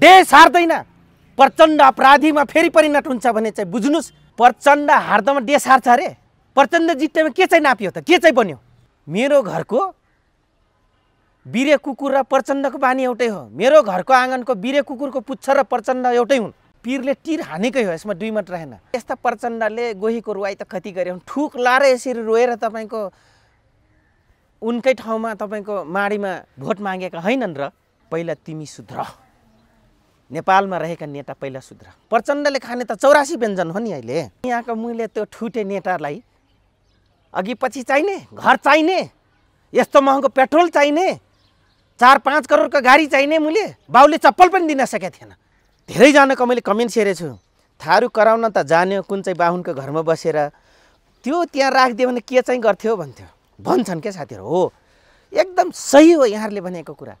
day सार्दैन Prachanda अपराधीमा फेरि परिणत हुन्छ भने चाहिँ बुझ्नुहोस् प्रचण्ड हार्दामा डे सार्छ अरे प्रचण्ड जित्तेमा के चाहिँ नापियो त के चाहिँ बन्यो मेरो घरको बिरे कुकुर र प्रचण्डको बानी एउटै हो मेरो घरको आँगनको बिरे कुकुरको पुच्छर र प्रचण्ड एउटै हुन् पिरले टिर हानेकै हो यसमा दुई मत रहेन यस्ता प्रचण्डले गोहीको रुवाई त कति गरे हुन् ठुक लाएर यसरी रोएर तपाईँको उनकै ठाउँमा तपाईँको माडीमा भोट मागेका होइनन् र पहिला तिमी सुध्र नेपालमा रहेका नेता पहिला सुध्र प्रचण्डले खाने त चौरासी व्यञ्जन हो नि अहिले यहाँको मैले त्यो ठुटे नेतालाई अघि पछि चाहिने घर चाहिने यस्तो महँगो पेट्रोल चाहिने चार पाँच करोडको गाडी चाहिने मैले बाउले चप्पल पनि दिन सकेको थिएन धेरैजनाको मैले कमेन्ट हेरेको छु थारू कराउन त जान्यो कुन चाहिँ बाहुनको घरमा बसेर त्यो त्यहाँ राखिदियो भने के चाहिँ गर्थ्यो भन्थ्यो भन्छन् क्या साथीहरू हो एकदम सही हो यहाँहरूले भनेको कुरा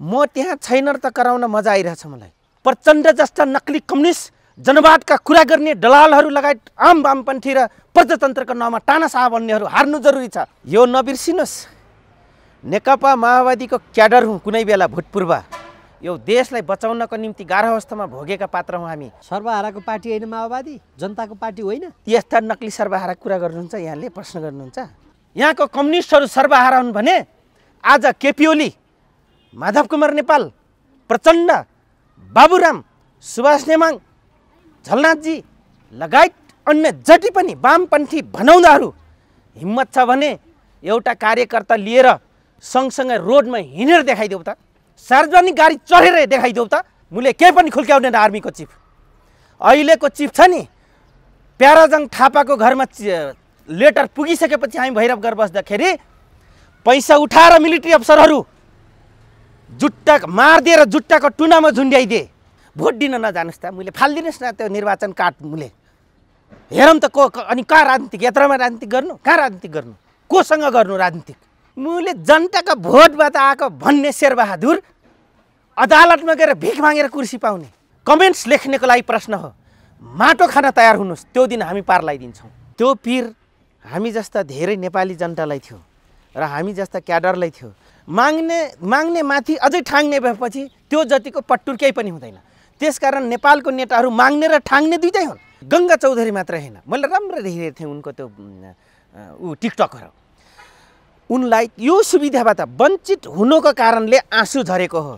म त्यहाँ छैन र त कराउन मजा आइरहेछ मलाई प्रचण्ड जस्ता नक्ली कम्युनिस्ट जनवादका कुरा गर्ने दलालहरू लगायत आम वामपन्थी र प्रजातन्त्रको नाउँमा टानासाह भन्नेहरू हार्नु जरुरी छ यो नबिर्सिनुहोस् नेकपा माओवादीको क्याडर हुँ कुनै बेला भूतपूर्व यो देशलाई बचाउनको निम्ति गाह्रो अवस्थामा भोगेका पात्र हौँ हामी सर्वहाराको पार्टी होइन माओवादी जनताको पार्टी होइन यस्ता नक्ली सर्वहारा कुरा गर्नुहुन्छ यहाँले प्रश्न गर्नुहुन्छ यहाँको कम्युनिस्टहरू सर्वहारा हुन् भने आज केपिओली माधव कुमार नेपाल प्रचण्ड बाबुराम सुभाष नेमाङ झलनाथजी लगायत अन्य जति पनि वामपन्थी भनाउँदाहरू हिम्मत छ भने एउटा कार्यकर्ता लिएर सँगसँगै रोडमा हिँडेर देखाइदेऊ त सार्वजनिक गाडी चढेर देखाइदेऊ त मुले केही पनि खुल्क्याउँदैन आर्मीको चिफ अहिलेको चिफ छ नि प्याराजङ थापाको घरमा लेटर पुगिसकेपछि हामी भैरवघर बस्दाखेरि पैसा उठाएर मिलिट्री अफसरहरू जुट्टा मारिदिएर जुट्टाको टुनामा झुन्ड्याइदिए भोट दिन नजानुहोस् त मैले फालिदिनुहोस् न त्यो निर्वाचन काट मुले हेरौँ त को अनि कहाँ राजनीतिक यात्रामा राजनीतिक गर्नु कहाँ राजनीतिक गर्नु कोसँग गर्नु राजनीतिक मुले जनताको भोटबाट आएको भन्ने शेरबहादुर अदालतमा गएर भिख मागेर कुर्सी पाउने कमेन्ट्स लेख्नेको लागि प्रश्न हो माटो खान तयार हुनुहोस् त्यो दिन हामी पार लगाइदिन्छौँ त्यो पिर हामी जस्ता धेरै नेपाली जनतालाई थियो र हामी जस्ता क्याडरलाई थियो माग्ने माग्ने माथि अझै ठाङ्ने भएपछि त्यो जतिको पट्टुर केही पनि हुँदैन त्यसकारण नेपालको नेताहरू माग्ने र ठाङ्ने दुइटै हुन् गङ्गा चौधरी मात्र होइन मैले राम्रो हेरेको थिएँ उनको त्यो ऊ टिकटकहरू उनलाई यो सुविधाबाट वञ्चित हुनुको कारणले आँसु झरेको हो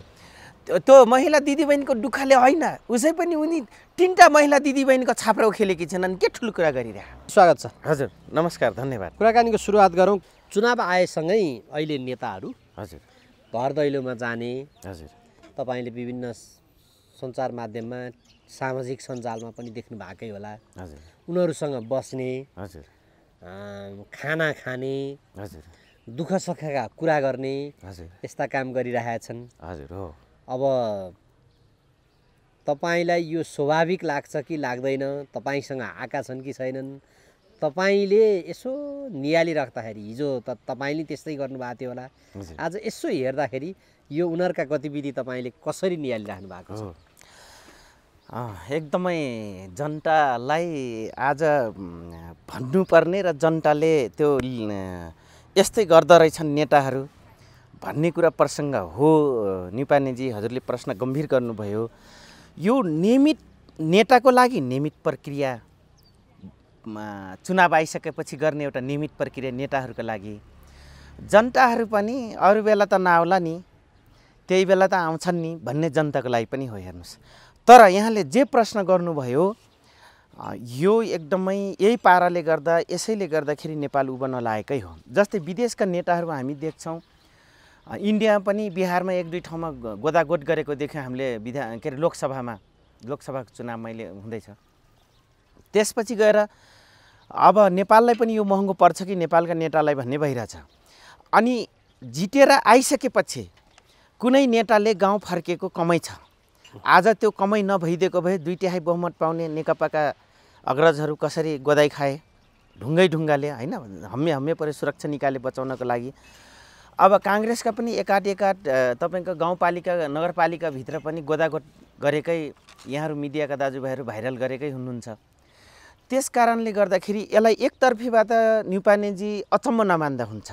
त्यो महिला दिदीबहिनीको दुःखले होइन उसै पनि उनी तिनवटा महिला दिदीबहिनीको छाप्रो खेलेकी छैनन् के ठुलो कुरा गरिरहे स्वागत छ हजुर नमस्कार धन्यवाद कुराकानीको सुरुवात गरौँ चुनाव आएसँगै अहिले नेताहरू हजुर घर दैलोमा जाने हजुर तपाईँले विभिन्न सञ्चार माध्यममा सामाजिक सञ्जालमा पनि देख्नु भएकै होला हजुर उनीहरूसँग बस्ने हजुर खाना खाने हजुर दुःख सुखका कुरा गर्ने हजुर यस्ता काम गरिरहेका छन् हजुर हो अब तपाईँलाई यो स्वाभाविक लाग्छ कि लाग्दैन तपाईँसँग आएका छन् कि छैनन् तपाईँले यसो निहालिराख्दाखेरि हिजो त तपाईँले त्यस्तै गर्नुभएको थियो होला आज यसो हेर्दाखेरि यो उनीहरूका गतिविधि तपाईँले कसरी निहालिराख्नु भएको छ एकदमै जनतालाई आज भन्नुपर्ने र जनताले त्यो यस्तै गर्दोरहेछन् नेताहरू भन्ने कुरा प्रसङ्ग हो निपानेजी हजुरले प्रश्न गम्भीर गर्नुभयो यो नियमित नेताको लागि नियमित प्रक्रिया चुनाव आइसकेपछि गर्ने एउटा नियमित प्रक्रिया नेताहरूको लागि जनताहरू पनि अरू बेला त नआउला नि त्यही बेला त आउँछन् नि भन्ने जनताको लागि पनि हो हेर्नुहोस् तर यहाँले जे प्रश्न गर्नुभयो यो एकदमै यही पाराले गर्दा यसैले गर्दाखेरि नेपाल उभ लागेकै हो जस्तै विदेशका नेताहरू हामी देख्छौँ इन्डिया पनि बिहारमा एक दुई ठाउँमा गोदागोद गरेको देख्यौँ हामीले विधा के अरे लोकसभामा लोकसभाको चुनाव मैले हुँदैछ त्यसपछि गएर अब नेपाललाई पनि यो महँगो पर्छ कि नेपालका नेतालाई भन्ने भइरहेछ अनि जितेर आइसकेपछि कुनै नेताले गाउँ फर्केको कमै छ आज त्यो कमै नभइदिएको भए दुई तिहाई बहुमत पाउने नेकपाका अग्रजहरू कसरी गोदाई खाए ढुङ्गै ढुङ्गाले होइन हम्मे हम्मे परे सुरक्षा निकाले बचाउनको लागि अब काङ्ग्रेसका पनि एकाट एकाट तपाईँको गाउँपालिका नगरपालिकाभित्र पनि गोदागोद गरेकै यहाँहरू मिडियाका दाजुभाइहरू भाइरल गरेकै हुनुहुन्छ त्यस कारणले गर्दाखेरि यसलाई एकतर्फीबाट न्युपानेजी अचम्म नमान्दा हुन्छ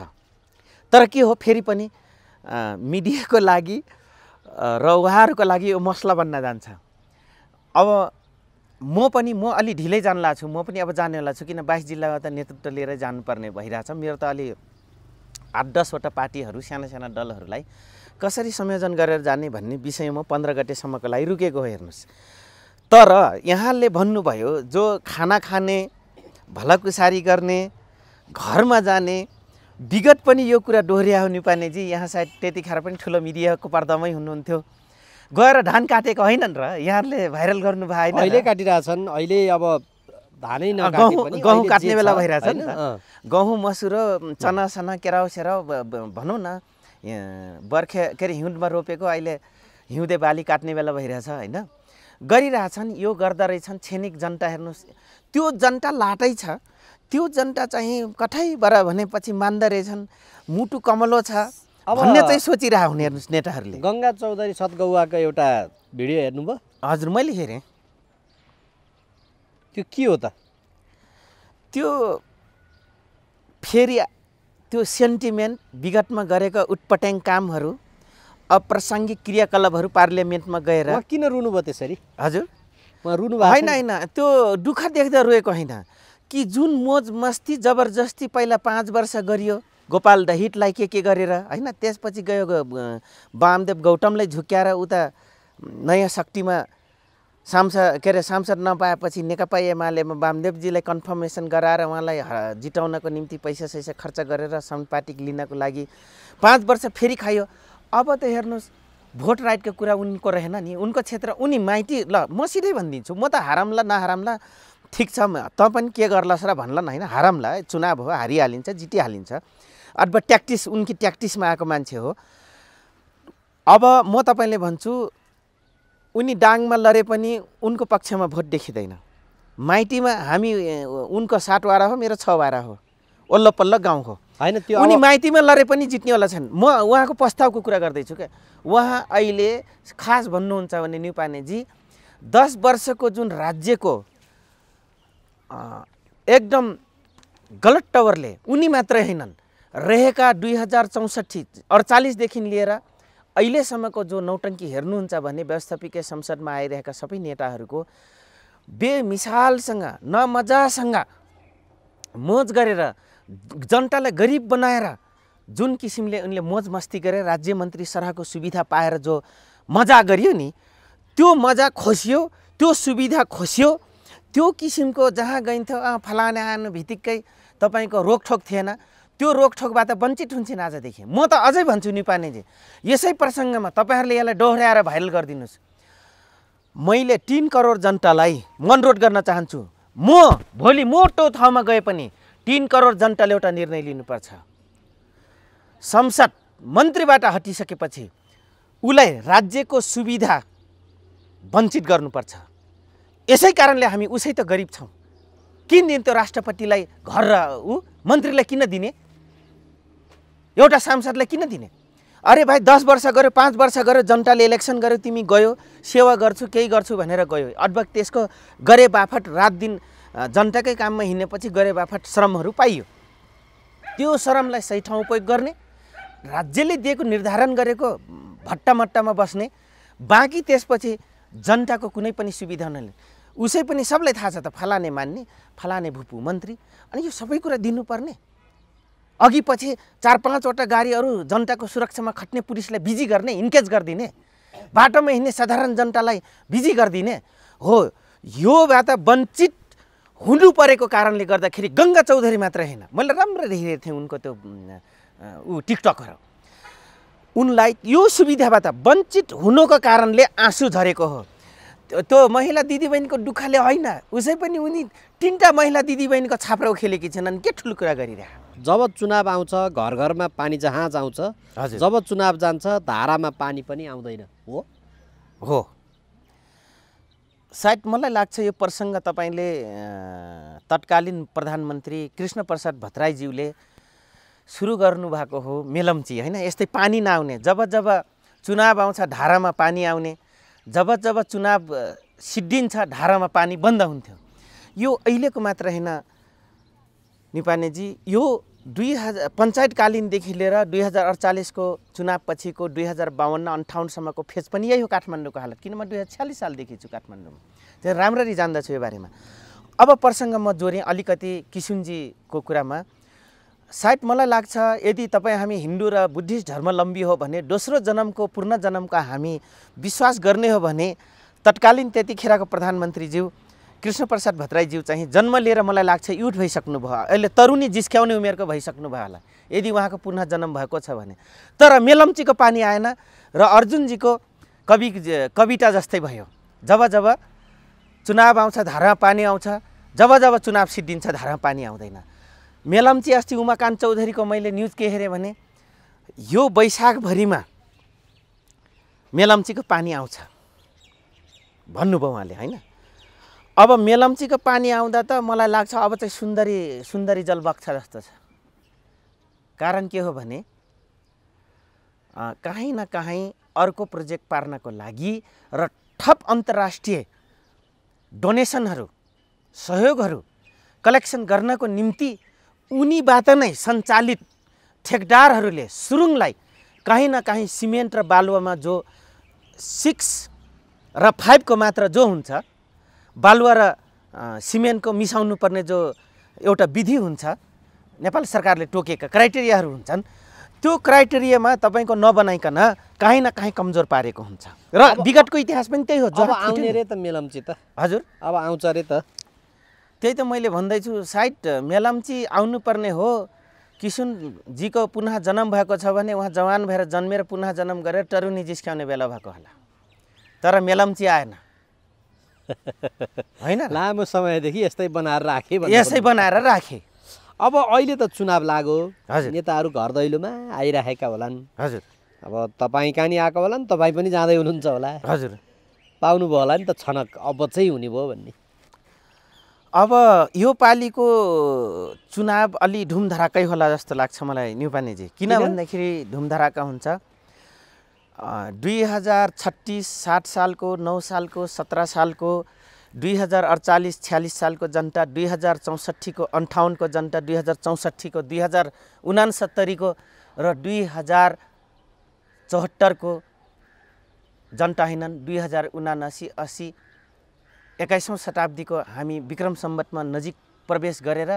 तर के हो फेरि पनि मिडियाको लागि र उहाँहरूको लागि यो मसला बन्न जान्छ अब म पनि म अलि ढिलै जानला छु म पनि अब जानेवाला छु किन बाइस जिल्लामा त नेतृत्व लिएर जानुपर्ने भइरहेछ मेरो त अलि आठ दसवटा पार्टीहरू साना साना दलहरूलाई कसरी संयोजन गरेर जाने भन्ने विषय म पन्ध्र गतेसम्मको लागि रुकेको हो हेर्नुहोस् तर यहाँले भन्नुभयो जो खाना खाने भलाकुसारी गर्ने घरमा जाने विगत पनि यो कुरा डोहोऱ्यायो निपानेजी यहाँ सायद त्यतिखेर पनि ठुलो मिडियाको पर्दामै हुनुहुन्थ्यो गएर धान काटेको होइनन् र यहाँले भाइरल गर्नुभयो होइन अहिले काटिरहेछन् अहिले अब धानै गहुँ गहुँ काट्ने बेला भइरहेछ नि गहुँ मसुरो चना सना केराउ सेराउ भनौँ न बर्खे के अरे हिउँदमा रोपेको अहिले हिउँदे बाली काट्ने बेला भइरहेछ होइन गरिरहेछन् यो गर्दोरहेछन् छेनिक जनता हेर्नुहोस् त्यो जनता लाटै छ त्यो जनता चाहिँ कठैबाट भनेपछि मान्दो रहेछन् मुटु कमलो छ भन्ने चाहिँ सोचिरहेको हुने हेर्नुहोस् नेताहरूले गङ्गा चौधरी सतगौवाको एउटा भिडियो हेर्नुभयो हजुर मैले हेरेँ त्यो के हो त त्यो फेरि त्यो सेन्टिमेन्ट विगतमा गरेको उटपट्याङ कामहरू अप्रासङ्गिक क्रियाकलापहरू पार्लियामेन्टमा गएर किन रुनुभयो त्यसरी हजुर उहाँ रुनु होइन होइन त्यो दुःख देख्दा रोएको होइन कि जुन मोज मस्ती जबरजस्ती पहिला पाँच वर्ष गरियो गोपाल दहितलाई के के गरेर होइन त्यसपछि गयो वामदेव गौतमलाई झुक्क्याएर उता नयाँ शक्तिमा सांसद के अरे सांसद नपाएपछि नेकपा एमालेमा वामदेवजीलाई कन्फर्मेसन गराएर उहाँलाई जिताउनको निम्ति पैसा सैसा खर्च गरेर सम पार्टी लिनको लागि पाँच वर्ष फेरि खायो अब त हेर्नुहोस् भोट राइटको कुरा उनको रहेन नि उनको क्षेत्र उनी माइती ल म सिधै भनिदिन्छु म त हारामला नहारामला ठिक छ त पनि के गर्लास् र भन्ला होइन हारामला चुनाव हो हारिहालिन्छ जितिहालिन्छ अथवा ट्याक्टिस उनकी ट्याक्टिसमा आएको मान्छे हो अब म तपाईँले भन्छु उनी डाङमा लडे पनि उनको पक्षमा भोट देखिँदैन माइतीमा हामी उनको सातवारा हो मेरो छवारा हो ओल्लो पल्लो गाउँ हो होइन त्यो उनी माइतीमा लडे पनि जित्नेवाला छन् म उहाँको प्रस्तावको कुरा गर्दैछु क्या उहाँ अहिले खास भन्नुहुन्छ भने न्युपानेजी दस वर्षको जुन राज्यको एकदम गलत टवरले उनी मात्र होइनन् रहेका दुई हजार चौसठी अडचालिसदेखि लिएर अहिलेसम्मको जो नौटङ्की हेर्नुहुन्छ भने व्यवस्थापिक संसदमा आइरहेका सबै नेताहरूको बेमिसालसँग नमजासँग मोज गरेर जनतालाई गरिब बनाएर जुन किसिमले उनले मोज मस्ती गरेर राज्य मन्त्री सरहको सुविधा पाएर जो मजा गरियो नि त्यो मजा खोसियो त्यो सुविधा खोसियो त्यो किसिमको जहाँ गइन्थ्यो फलाने आनु भित्तिकै तपाईँको रोकठोक थिएन त्यो रोकठोकबाट वञ्चित हुन्छन् आजदेखि म त अझै भन्छु निपानेजी यसै प्रसङ्गमा तपाईँहरूले यसलाई डोहोऱ्याएर भाइरल गरिदिनुहोस् मैले तिन करोड जनतालाई मनरोध गर्न चाहन्छु म भोलि मोटो ठाउँमा गए पनि तिन करोड जनताले एउटा निर्णय लिनुपर्छ संसद मन्त्रीबाट हटिसकेपछि उसलाई राज्यको सुविधा वञ्चित गर्नुपर्छ यसै कारणले हामी उसै त गरिब छौँ किन दिन त्यो राष्ट्रपतिलाई घर र ऊ मन्त्रीलाई किन दिने एउटा सांसदलाई किन दिने अरे भाइ दस वर्ष गऱ्यो पाँच वर्ष गऱ्यो जनताले इलेक्सन गऱ्यो तिमी गयो सेवा गर्छु केही गर्छु भनेर गयो अडबक त्यसको गरे बाफट रात दिन जनताकै काममा हिँडेपछि गरे बापत श्रमहरू पाइयो त्यो श्रमलाई सही ठाउँ उपयोग गर्ने राज्यले दिएको निर्धारण गरेको भट्टामट्टामा बस्ने बाँकी त्यसपछि जनताको कुनै पनि सुविधा नलिने उसै पनि सबलाई थाहा छ त फलाने मान्ने फलाने भूपू मन्त्री अनि यो सबै कुरा दिनुपर्ने अघि पछि चार पाँचवटा गाडीहरू जनताको सुरक्षामा खट्ने पुलिसलाई बिजी गर्ने इन्केज गरिदिने बाटोमा हिँड्ने साधारण जनतालाई बिजी गरिदिने हो यो त वञ्चित हुनु परेको कारणले गर्दाखेरि गङ्गा चौधरी मात्र होइन मैले राम्रो हेरेको थिएँ उनको त्यो ऊ टिकटकर उनलाई यो सुविधाबाट वञ्चित हुनुको कारणले आँसु झरेको हो त्यो महिला दिदीबहिनीको दुःखले होइन उसै पनि उनी तिनवटा महिला दिदीबहिनीको छाप्रो खेलेकी छैनन् के ठुलो कुरा गरिरहे जब चुनाव आउँछ घर घरमा पानी जहाज आउँछ जब चुनाव जान्छ धारामा पानी पनि आउँदैन हो हो सायद मलाई लाग्छ यो प्रसङ्ग तपाईँले तत्कालीन प्रधानमन्त्री कृष्ण प्रसाद भट्टराईज्यूले सुरु गर्नुभएको हो मेलम्ची होइन यस्तै पानी नआउने जब जब चुनाव आउँछ धारामा पानी आउने जब जब चुनाव सिद्धिन्छ धारामा पानी बन्द हुन्थ्यो यो अहिलेको मात्र होइन निपानेजी यो दुई हजार पञ्चायतकालीनदेखि लिएर दुई हजार अडचालिसको चुनावपछिको दुई हजार बाहन्न अन्ठाउन्नसम्मको फेज पनि यही हो काठमाडौँको हालत किन म दुई हजार छ्यालिस सालदेखि छु काठमाडौँमा त्यो राम्ररी जान्दछु यो बारेमा अब प्रसङ्ग म जोडेँ अलिकति किसुनजीको कुरामा सायद मलाई लाग्छ यदि तपाईँ हामी हिन्दू र बुद्धिस्ट धर्मलम्बी हो भने दोस्रो जन्मको पूर्ण जन्मका हामी विश्वास गर्ने हो भने तत्कालीन त्यतिखेरको प्रधानमन्त्रीज्यू कृष्णप्रसाद भट्टराईज्यू चाहिँ जन्म लिएर मलाई लाग्छ युट भइसक्नु भयो अहिले तरुनी जिस्क्याउने उमेरको भइसक्नु भयो होला यदि उहाँको पुनः जन्म भएको छ भने तर मेलम्चीको पानी आएन र अर्जुनजीको कवि कविता जस्तै भयो जब जब चुनाव आउँछ धारामा पानी आउँछ जब जब चुनाव सिद्धिन्छ धारामा पानी आउँदैन मेलम्ची अस्ति उमाकान्त चौधरीको मैले न्युज के हेरेँ भने यो वैशाखभरिमा मेलम्चीको पानी आउँछ भन्नुभयो उहाँले होइन अब मेलम्चीको पानी आउँदा त मलाई लाग्छ अब चाहिँ सुन्दरी सुन्दरी जल बग्छ जस्तो छ कारण के हो भने काहीँ न काहीँ अर्को प्रोजेक्ट पार्नको लागि र थप अन्तर्राष्ट्रिय डोनेसनहरू सहयोगहरू कलेक्सन गर्नको निम्ति उनीबाट नै सञ्चालित ठेकदारहरूले सुरुङलाई काहीँ न काहीँ सिमेन्ट र बालुवामा जो सिक्स र फाइभको मात्रा जो हुन्छ बालुवा र सिमेन्टको मिसाउनु पर्ने जो एउटा विधि हुन्छ नेपाल सरकारले टोकेका क्राइटेरियाहरू हुन्छन् त्यो क्राइटेरियामा तपाईँको नबनाइकन काहीँ न काहीँ कमजोर पारेको हुन्छ र विगतको इतिहास पनि त्यही हो जब आउने रे त मेलम्ची त हजुर अब आउँछ रे त त्यही त मैले भन्दैछु सायद मेलम्ची आउनुपर्ने हो किसुनजीको पुनः जन्म भएको छ भने उहाँ जवान भएर जन्मेर पुनः जन्म गरेर टरुनी जिस्क्याउने बेला भएको होला तर मेलम्ची आएन होइन लामो समयदेखि यस्तै बनाएर राखेँ यसै बनाएर राखेँ अब अहिले त चुनाव लाग्यो हजुर नेताहरू घर दैलोमा आइराखेका होलान् हजुर अब तपाईँ कहाँ नि आएको होला नि तपाईँ पनि जाँदै हुनुहुन्छ होला हजुर पाउनुभयो होला नि त छनक अब चाहिँ हुने भयो भन्ने अब यो पालिको चुनाव अलि ढुमधराकै होला जस्तो लाग्छ मलाई न्युपानीजी किन भन्दाखेरि ढुमधराका हुन्छ दुई हजार छत्तिस साठ सालको नौ सालको सत्र सालको दुई हजार अडचालिस छ्यालिस सालको जनता दुई हजार चौसठीको अन्ठाउन्नको जनता दुई हजार चौसठीको दुई हजार उनासत्तरीको र दुई हजार चौहत्तरको जनता होइनन् दुई हजार उनासी असी एक्काइसौँ शताब्दीको हामी विक्रम सम्बतमा नजिक प्रवेश गरेर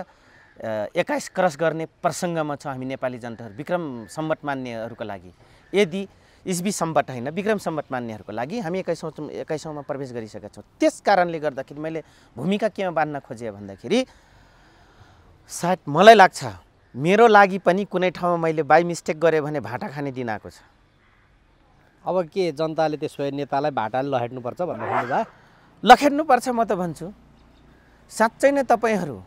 एक्काइस क्रस गर्ने प्रसङ्गमा छौँ हामी नेपाली जनताहरू विक्रम सम्बत मान्नेहरूको लागि यदि इस्वी सम्बट होइन विक्रम सम्बट मान्नेहरूको लागि हामी एक्काइसौँ एक्काइसौँमा प्रवेश गरिसकेका छौँ त्यस कारणले गर्दाखेरि मैले भूमिका केमा बाँध्न खोजेँ भन्दाखेरि सायद मलाई लाग्छ मेरो लागि पनि कुनै ठाउँमा मैले बाई मिस्टेक गरेँ भने भाटा खाने दिन आएको छ अब के जनताले त्यसो नेतालाई भाटाले लखेट्नुपर्छ भन्नुभयो लखेट्नुपर्छ म त भन्छु साँच्चै नै तपाईँहरू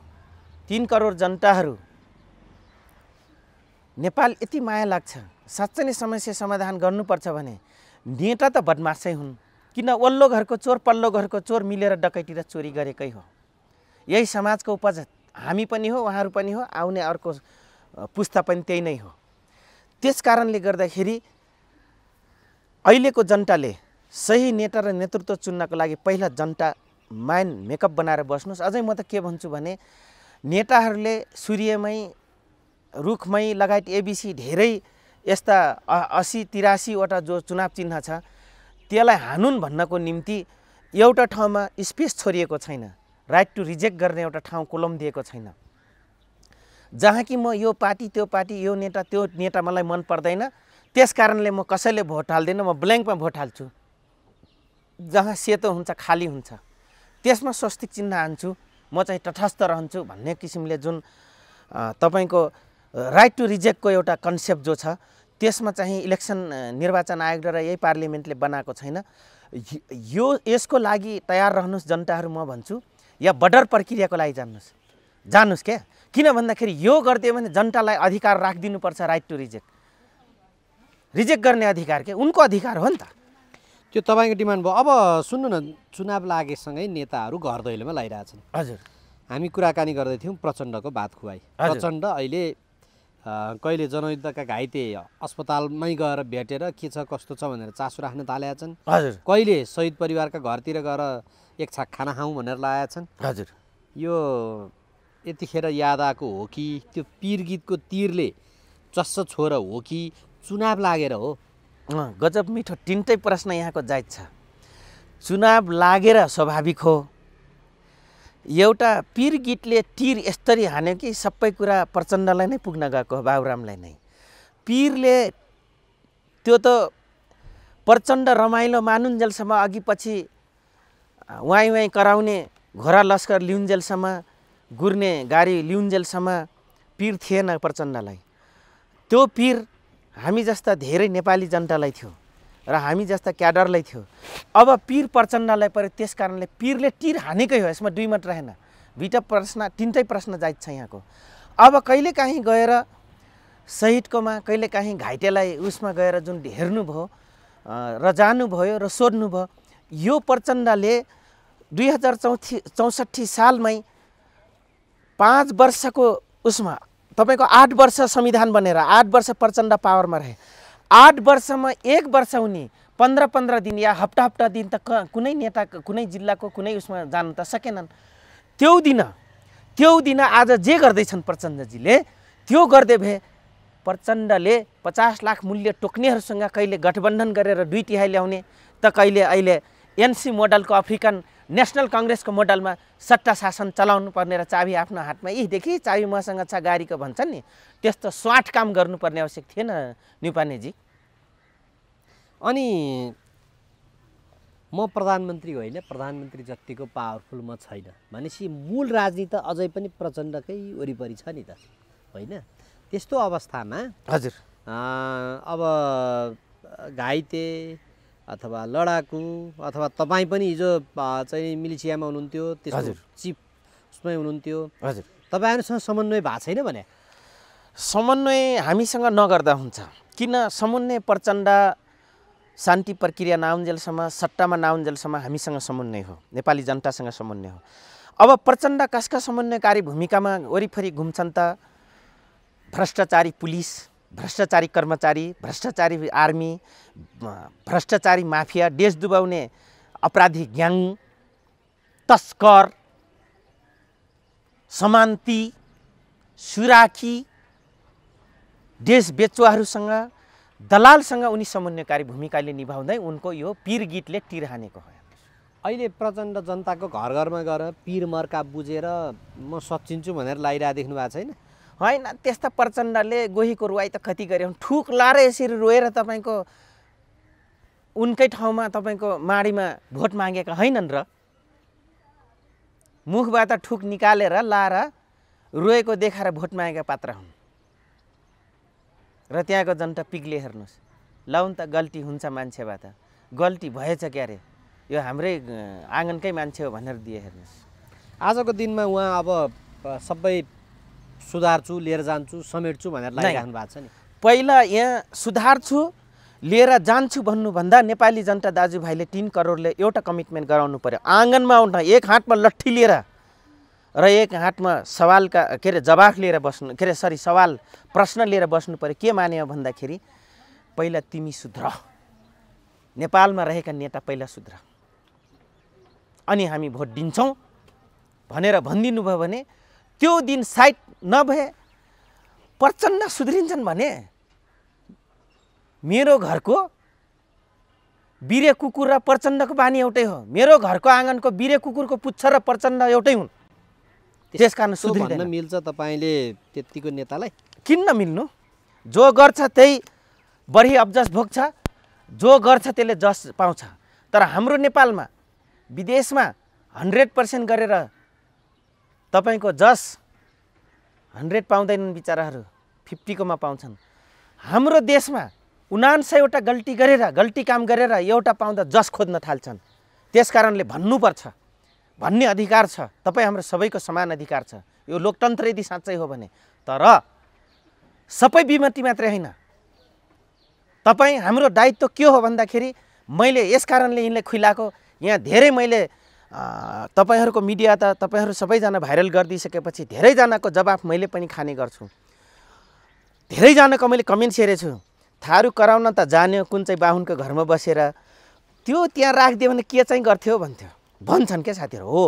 तिन करोड जनताहरू नेपाल यति माया लाग्छ साँच्चै नै समस्या समाधान गर्नुपर्छ भने नेता त बदमासै हुन् किन वल्लो घरको चोर पल्लो घरको चोर मिलेर डकैती र चोरी गरेकै हो यही समाजको उपज हामी पनि हो उहाँहरू पनि हो आउने अर्को पुस्ता पनि त्यही नै हो त्यस कारणले गर्दाखेरि अहिलेको जनताले सही नेता र नेतृत्व चुन्नको लागि पहिला जनता माइन्ड मेकअप बनाएर बस्नुहोस् अझै म त के भन्छु भने नेताहरूले सूर्यमै रुखमै लगायत एबिसी धेरै यस्ता असी तिरासीवटा जो चुनाव चिन्ह छ त्यसलाई हानुन् भन्नको निम्ति एउटा ठाउँमा स्पेस छोडिएको छैन राइट टु रिजेक्ट गर्ने एउटा ठाउँ कोलम दिएको छैन जहाँ कि म यो पार्टी त्यो पार्टी यो नेता त्यो नेता मलाई मन पर्दैन त्यस कारणले म कसैले भोट हाल्दिनँ म ब्ल्याङ्कमा भोट हाल्छु जहाँ सेतो हुन्छ खाली हुन्छ त्यसमा स्वस्तिक चिन्ह हान्छु म चाहिँ तटस्थ रहन्छु भन्ने किसिमले जुन तपाईँको राइट टु रिजेक्टको एउटा कन्सेप्ट जो छ त्यसमा चाहिँ इलेक्सन निर्वाचन आयोग र यही पार्लियामेन्टले बनाएको छैन यो यसको लागि तयार रहनुहोस् जनताहरू म भन्छु या बर्डर प्रक्रियाको लागि जान्नुहोस् जानुहोस् क्या किन भन्दाखेरि यो गरिदियो भने जनतालाई अधिकार राखिदिनुपर्छ राइट टु रिजेक्ट रिजेक्ट गर्ने अधिकार के उनको अधिकार हो नि त त्यो तपाईँको डिमान्ड भयो अब सुन्नु न चुनाव लागेसँगै नेताहरू घर दैलोमा लगाइरहेछन् हजुर हामी कुराकानी गर्दैथ्यौँ प्रचण्डको बात खुवाई प्रचण्ड अहिले कहिले जनयुद्धका घाइते अस्पतालमै गएर भेटेर के छ कस्तो छ भनेर चासो राख्न थालेका छन् हजुर कहिले शहीद परिवारका घरतिर गएर एक छाक खाना खाउँ भनेर लगाएका छन् हजुर यो यतिखेर याद आएको हो कि त्यो पिर गीतको तिरले चस्स छोर हो कि चुनाव लागेर हो गजब मिठो तिनटै प्रश्न यहाँको जायज छ चुनाव लागेर स्वाभाविक हो एउटा पिर गीतले तिर यस्तरी हान्यो कि सबै कुरा प्रचण्डलाई नै पुग्न गएको हो बाबुरामलाई नै पिरले त्यो त प्रचण्ड रमाइलो मानुन्जेलसम्म अघि पछि वाइँ वाइँ कराउने घोडा लस्कर लिउन्जेलसम्म गुर्ने गाडी लिउन्जेलसम्म पिर थिएन प्रचण्डलाई त्यो पिर हामी जस्ता धेरै नेपाली जनतालाई थियो र हामी जस्ता क्याडरलाई थियो अब पिर प्रचण्डलाई पऱ्यो त्यस कारणले पिरले टिर हानेकै हो यसमा दुई मत रहेन दुईवटा प्रश्न तिनटै प्रश्न जाइत छ यहाँको अब कहिलेकाहीँ गएर सहिदकोमा कहिलेकाहीँ घाइतेलाई उसमा गएर जुन हेर्नुभयो र जानुभयो र सोध्नुभयो यो प्रचण्डले दुई हजार चौथी चौसठी सालमै पाँच वर्षको उसमा तपाईँको आठ वर्ष संविधान बनेर आठ वर्ष प्रचण्ड पावरमा रहे आठ वर्षमा एक वर्ष हुने पन्ध्र पन्ध्र दिन या हप्ता हप्ता दिन त कुनै नेता कुनै जिल्लाको कुनै उसमा जान त सकेनन् त्यो दिन त्यो दिन आज जे गर्दैछन् प्रचण्डजीले त्यो गर्दै भए प्रचण्डले पचास लाख मूल्य टोक्नेहरूसँग कहिले गठबन्धन गरेर दुई तिहाई ल्याउने त कहिले अहिले एनसी मोडलको अफ्रिकन नेसनल कङ्ग्रेसको मोडलमा सट्टा शासन चलाउनु पर्ने र चाबी आफ्नो हातमा यहीदेखि चाबी मसँग छ गाडीको भन्छन् नि त्यस्तो स्वाट काम गर्नुपर्ने आवश्यक थिएन न्युपानेजी अनि म प्रधानमन्त्री होइन प्रधानमन्त्री जतिको पावरफुल म छैन भनेपछि मूल राजनीति अझै पनि प्रचण्डकै वरिपरि छ नि त होइन त्यस्तो अवस्थामा हजुर अब घाइते अथवा लडाकु अथवा तपाईँ पनि हिजो चाहिँ मिलिसियामा हुनुहुन्थ्यो त्यसको चिफ उसमै हुनुहुन्थ्यो हजुर तपाईँहरूसँग समन्वय भएको छैन भने समन्वय हामीसँग नगर्दा हुन्छ किन समन्वय प्रचण्ड शान्ति प्रक्रिया नाउन्जेलसम्म सट्टामा नाउन्जेलसम्म हामीसँग समन्वय हो नेपाली जनतासँग समन्वय हो अब प्रचण्ड कसका समन्वयकारी भूमिकामा वरिपरि घुम्छन् त भ्रष्टाचारी पुलिस भ्रष्टाचारी कर्मचारी भ्रष्टाचारी आर्मी भ्रष्टाचारी माफिया देश दुबाउने अपराधी ग्याङ तस्कर समान्ति सुराखी देश बेचुवाहरूसँग दलालसँग उनी समन्वयकारी भूमिकाले निभाउँदै उनको यो पिर गीतले तिर हानेको हो अहिले प्रचण्ड जनताको घर घरमा गएर पिर मर्का बुझेर म सचिन्छु भनेर लगाइरहेको देख्नु भएको छैन होइन त्यस्ता प्रचण्डले गोहीको रुवाई त कति गऱ्यो ठुक लाएर यसरी रोएर तपाईँको उनकै ठाउँमा तपाईँको माडीमा भोट मागेका होइनन् र मुखबाट ठुक निकालेर लाएर रोएको देखाएर भोट मागेका पात्र हुन् र त्यहाँको जनता पिग्ले हेर्नुहोस् लाउन त गल्ती हुन्छ मान्छेबाट गल्ती भएछ क्यारे यो हाम्रै आँगनकै मान्छे हो भनेर दिए हेर्नुहोस् आजको दिनमा उहाँ अब सबै सुधार्छु लिएर जान्छु समेट्छु भनेर लागिराख्नु भएको छ नि पहिला यहाँ सुधार्छु लिएर जान्छु भन्नुभन्दा नेपाली जनता दाजुभाइले तिन करोडले एउटा कमिटमेन्ट गराउनु पर्यो आँगनमा आउन एक हातमा लट्ठी लिएर र एक हातमा सवालका के अरे जवाफ लिएर बस्नु के अरे सरी सवाल प्रश्न लिएर बस्नु पऱ्यो के मान्यो भन्दाखेरि पहिला तिमी सुध्र नेपालमा रहेका नेता पहिला सुध्र अनि हामी भोट दिन्छौँ भनेर भनिदिनु भयो भने त्यो दिन साइट नभए प्रचण्ड सुध्रिन्छन् भने मेरो घरको बिरे कुकुर र प्रचण्डको बानी एउटै हो मेरो घरको आँगनको बिरे कुकुरको पुच्छर र प्रचण्ड एउटै हुन् त्यस कारण सुध्रिँदैन मिल्छ तपाईँले त्यतिको नेतालाई किन मिल्नु जो गर्छ त्यही बढी अब्जस भोग्छ जो गर्छ त्यसले जस पाउँछ तर हाम्रो नेपालमा विदेशमा हन्ड्रेड पर्सेन्ट गरेर तपाईँको जस हन्ड्रेड पाउँदैनन् बिचराहरू फिफ्टीकोमा पाउँछन् हाम्रो देशमा उनान्सयवटा गल्ती गरेर गल्ती काम गरेर एउटा पाउँदा जस खोज्न थाल्छन् त्यस कारणले भन्नुपर्छ भन्ने अधिकार छ तपाईँ हाम्रो सबैको समान अधिकार छ यो लोकतन्त्र यदि साँच्चै हो भने तर सबै विमति मात्रै होइन तपाईँ हाम्रो दायित्व के हो भन्दाखेरि मैले यस कारणले यिनले खुलाएको यहाँ धेरै मैले तपाईँहरूको मिडिया त तपाईँहरू सबैजना भाइरल गरिदिइसकेपछि धेरैजनाको जवाफ मैले पनि खाने गर्छु धेरैजनाको मैले कमेन्ट हेरेछु छु थारू कराउन त जान्यो कुन चाहिँ बाहुनको घरमा बसेर त्यो त्यहाँ राखिदियो भने के चाहिँ गर्थ्यो भन्थ्यो भन्छन् क्या साथीहरू हो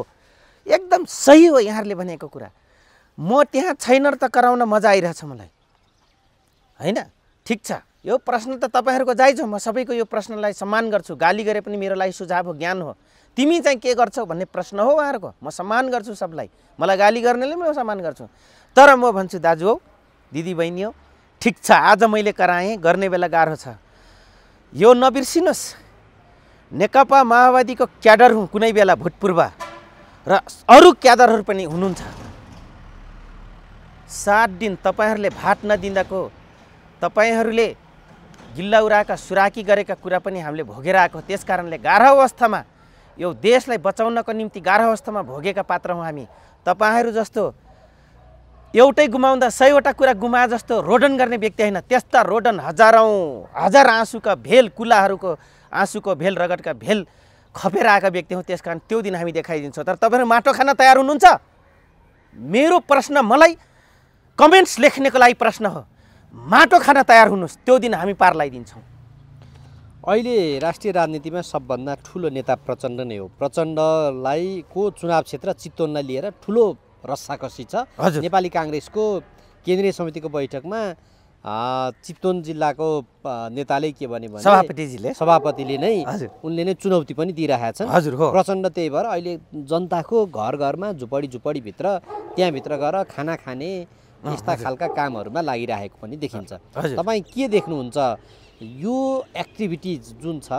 एकदम सही हो यहाँहरूले भनेको कुरा म त्यहाँ छैन र त कराउन मजा आइरहेछ मलाई होइन ठिक छ यो प्रश्न त तपाईँहरूको जाइज हो म सबैको यो प्रश्नलाई सम्मान गर्छु गाली गरे पनि मेरो लागि सुझाव हो ज्ञान हो तिमी चाहिँ के गर्छौ भन्ने प्रश्न हो उहाँहरूको म सम्मान गर्छु सबलाई मलाई गाली गर्नेले म सम्मान गर्छु तर म भन्छु दाजु हौ दिदी बहिनी हौ ठिक छ आज मैले कराएँ गर्ने बेला गाह्रो छ यो नबिर्सिनुहोस् नेकपा माओवादीको क्याडर हुँ कुनै बेला भूतपूर्व र अरू क्याडरहरू पनि हुनुहुन्छ सात दिन तपाईँहरूले भात नदिँदाको तपाईँहरूले गिल्ला उडाएका सुराकी गरेका कुरा पनि हामीले भोगेर आएको त्यस कारणले गाह्रो अवस्थामा यो देशलाई बचाउनको निम्ति गाह्रो अवस्थामा भोगेका पात्र हौँ हामी तपाईँहरू जस्तो एउटै गुमाउँदा सयवटा कुरा गुमा जस्तो रोडन गर्ने व्यक्ति होइन त्यस्ता रोडन हजारौँ हजार आँसुका भेल कुलाहरूको आँसुको भेल रगतका भेल खपेर आएका व्यक्ति हौँ त्यस कारण त्यो दिन हामी देखाइदिन्छौँ तर तपाईँहरू माटो खान तयार हुनुहुन्छ मेरो प्रश्न मलाई कमेन्ट्स लेख्नेको लागि प्रश्न हो माटो खान तयार हुनुहोस् त्यो दिन हामी पार लगाइदिन्छौँ अहिले राष्ट्रिय राजनीतिमा सबभन्दा ठुलो नेता प्रचण्ड नै हो प्रचण्डलाई को चुनाव क्षेत्र चितवनलाई लिएर ठुलो रस्साकसी छ नेपाली काङ्ग्रेसको केन्द्रीय समितिको बैठकमा चितवन जिल्लाको नेताले के भने सभापतिजीले सभापतिले नै उनले नै चुनौती पनि दिइरहेका छन् हजुर हो प्रचण्ड त्यही भएर अहिले जनताको घर घरमा झुपडी झुपडीभित्र त्यहाँभित्र गएर खाना खाने यस्ता खालका कामहरूमा लागिरहेको पनि देखिन्छ तपाईँ के देख्नुहुन्छ यो एक्टिभिटिज जुन छ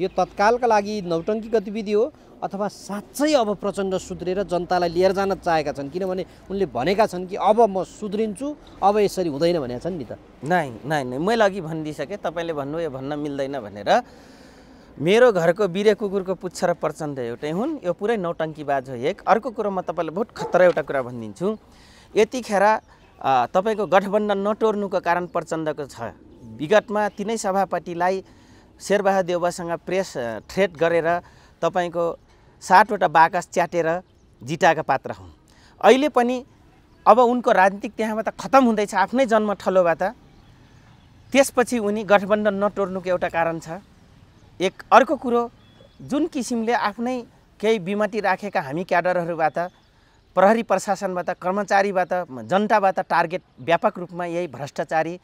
यो तत्कालका लागि नौटङ्की गतिविधि हो अथवा साँच्चै अब प्रचण्ड सुध्रेर जनतालाई लिएर जान चाहेका छन् किनभने उनले भनेका छन् कि अब म सुध्रिन्छु अब यसरी हुँदैन भनेका छन् नि त नाइ नाइ नाइ मैले अघि भनिदिइसकेँ तपाईँले यो भन्न मिल्दैन भनेर मेरो घरको बिरे कुकुरको पुच्छर प्रचण्ड एउटै हुन् यो पुरै नौटङ्कीबाज हो एक अर्को कुरो म तपाईँलाई बहुत खतरा एउटा कुरा भनिदिन्छु यतिखेर तपाईँको गठबन्धन नटोर्नुको कारण प्रचण्डको छ विगतमा तिनै सभापतिलाई शेरबहादुर देउवासँग प्रेस थ्रेट गरेर तपाईँको सातवटा बाकस च्याटेर जिताएका पात्र हुन् अहिले पनि अब उनको राजनीतिक त्यहाँबाट खत्तम हुँदैछ आफ्नै जन्म त्यसपछि उनी गठबन्धन नटोड्नुको एउटा कारण छ एक अर्को कुरो जुन किसिमले आफ्नै केही बिमती राखेका हामी क्याडरहरूबाट प्रहरी प्रशासनबाट कर्मचारीबाट जनताबाट टार्गेट व्यापक रूपमा यही भ्रष्टाचारी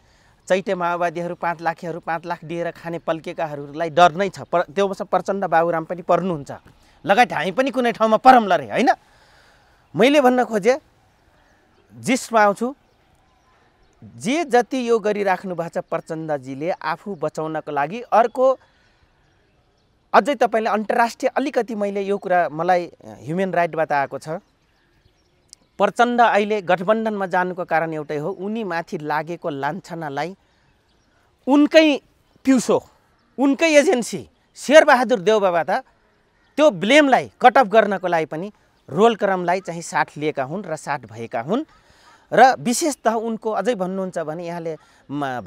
चैते माओवादीहरू पाँच लाखेहरू पाँच लाख दिएर खाने पल्केकाहरूलाई डर नै छ पर त्यो प्रचण्ड बाबुराम पनि पर्नुहुन्छ लगायत हामी पनि कुनै ठाउँमा परम लरे होइन मैले भन्न खोजेँ जिसमा आउँछु जे जति यो गरिराख्नु भएको छ प्रचण्डजीले आफू बचाउनको लागि अर्को अझै तपाईँले अन्तर्राष्ट्रिय अलिकति मैले यो कुरा मलाई ह्युमन राइटबाट आएको छ प्रचण्ड अहिले गठबन्धनमा जानुको कारण एउटै हो उनी माथि लागेको लान्छनालाई उनकै पिउसो उनकै एजेन्सी शेरबहादुर देवबाबाट त्यो ब्लेमलाई कटअप गर्नको लागि पनि रोलक्रमलाई चाहिँ साथ लिएका हुन् र साथ भएका हुन् र विशेषतः उनको अझै भन्नुहुन्छ भने यहाँले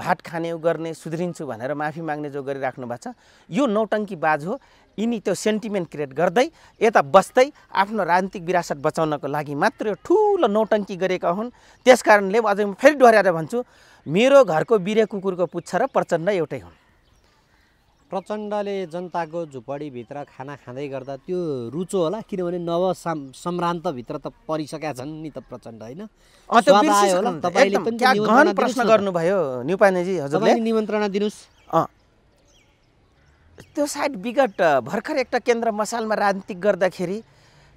भात खाने गर्ने सुध्रिन्छु भनेर माफी माग्ने जो गरिराख्नु भएको छ यो नौटङ्की बाज हो यिनी त्यो सेन्टिमेन्ट क्रिएट गर्दै यता बस्दै आफ्नो राजनीतिक विरासत बचाउनको लागि मात्र यो ठुलो नौटङ्की गरेका हुन् त्यस कारणले अझै म फेरि डोहोऱ्याएर भन्छु मेरो घरको बिरे कुकुरको पुच्छर र प्रचण्ड एउटै हुन् प्रचण्डले जनताको झुपडीभित्र खाना खाँदै गर्दा त्यो रुचो होला किनभने नव सम्रान्तभित्र त परिसकेका छन् नि त प्रचण्ड होइन प्रश्न गर्नुभयो हजुरले निमन्त्रणा दिनुहोस् त्यो सायद विगत भर्खर एउटा केन्द्र मसालमा राजनीतिक गर्दाखेरि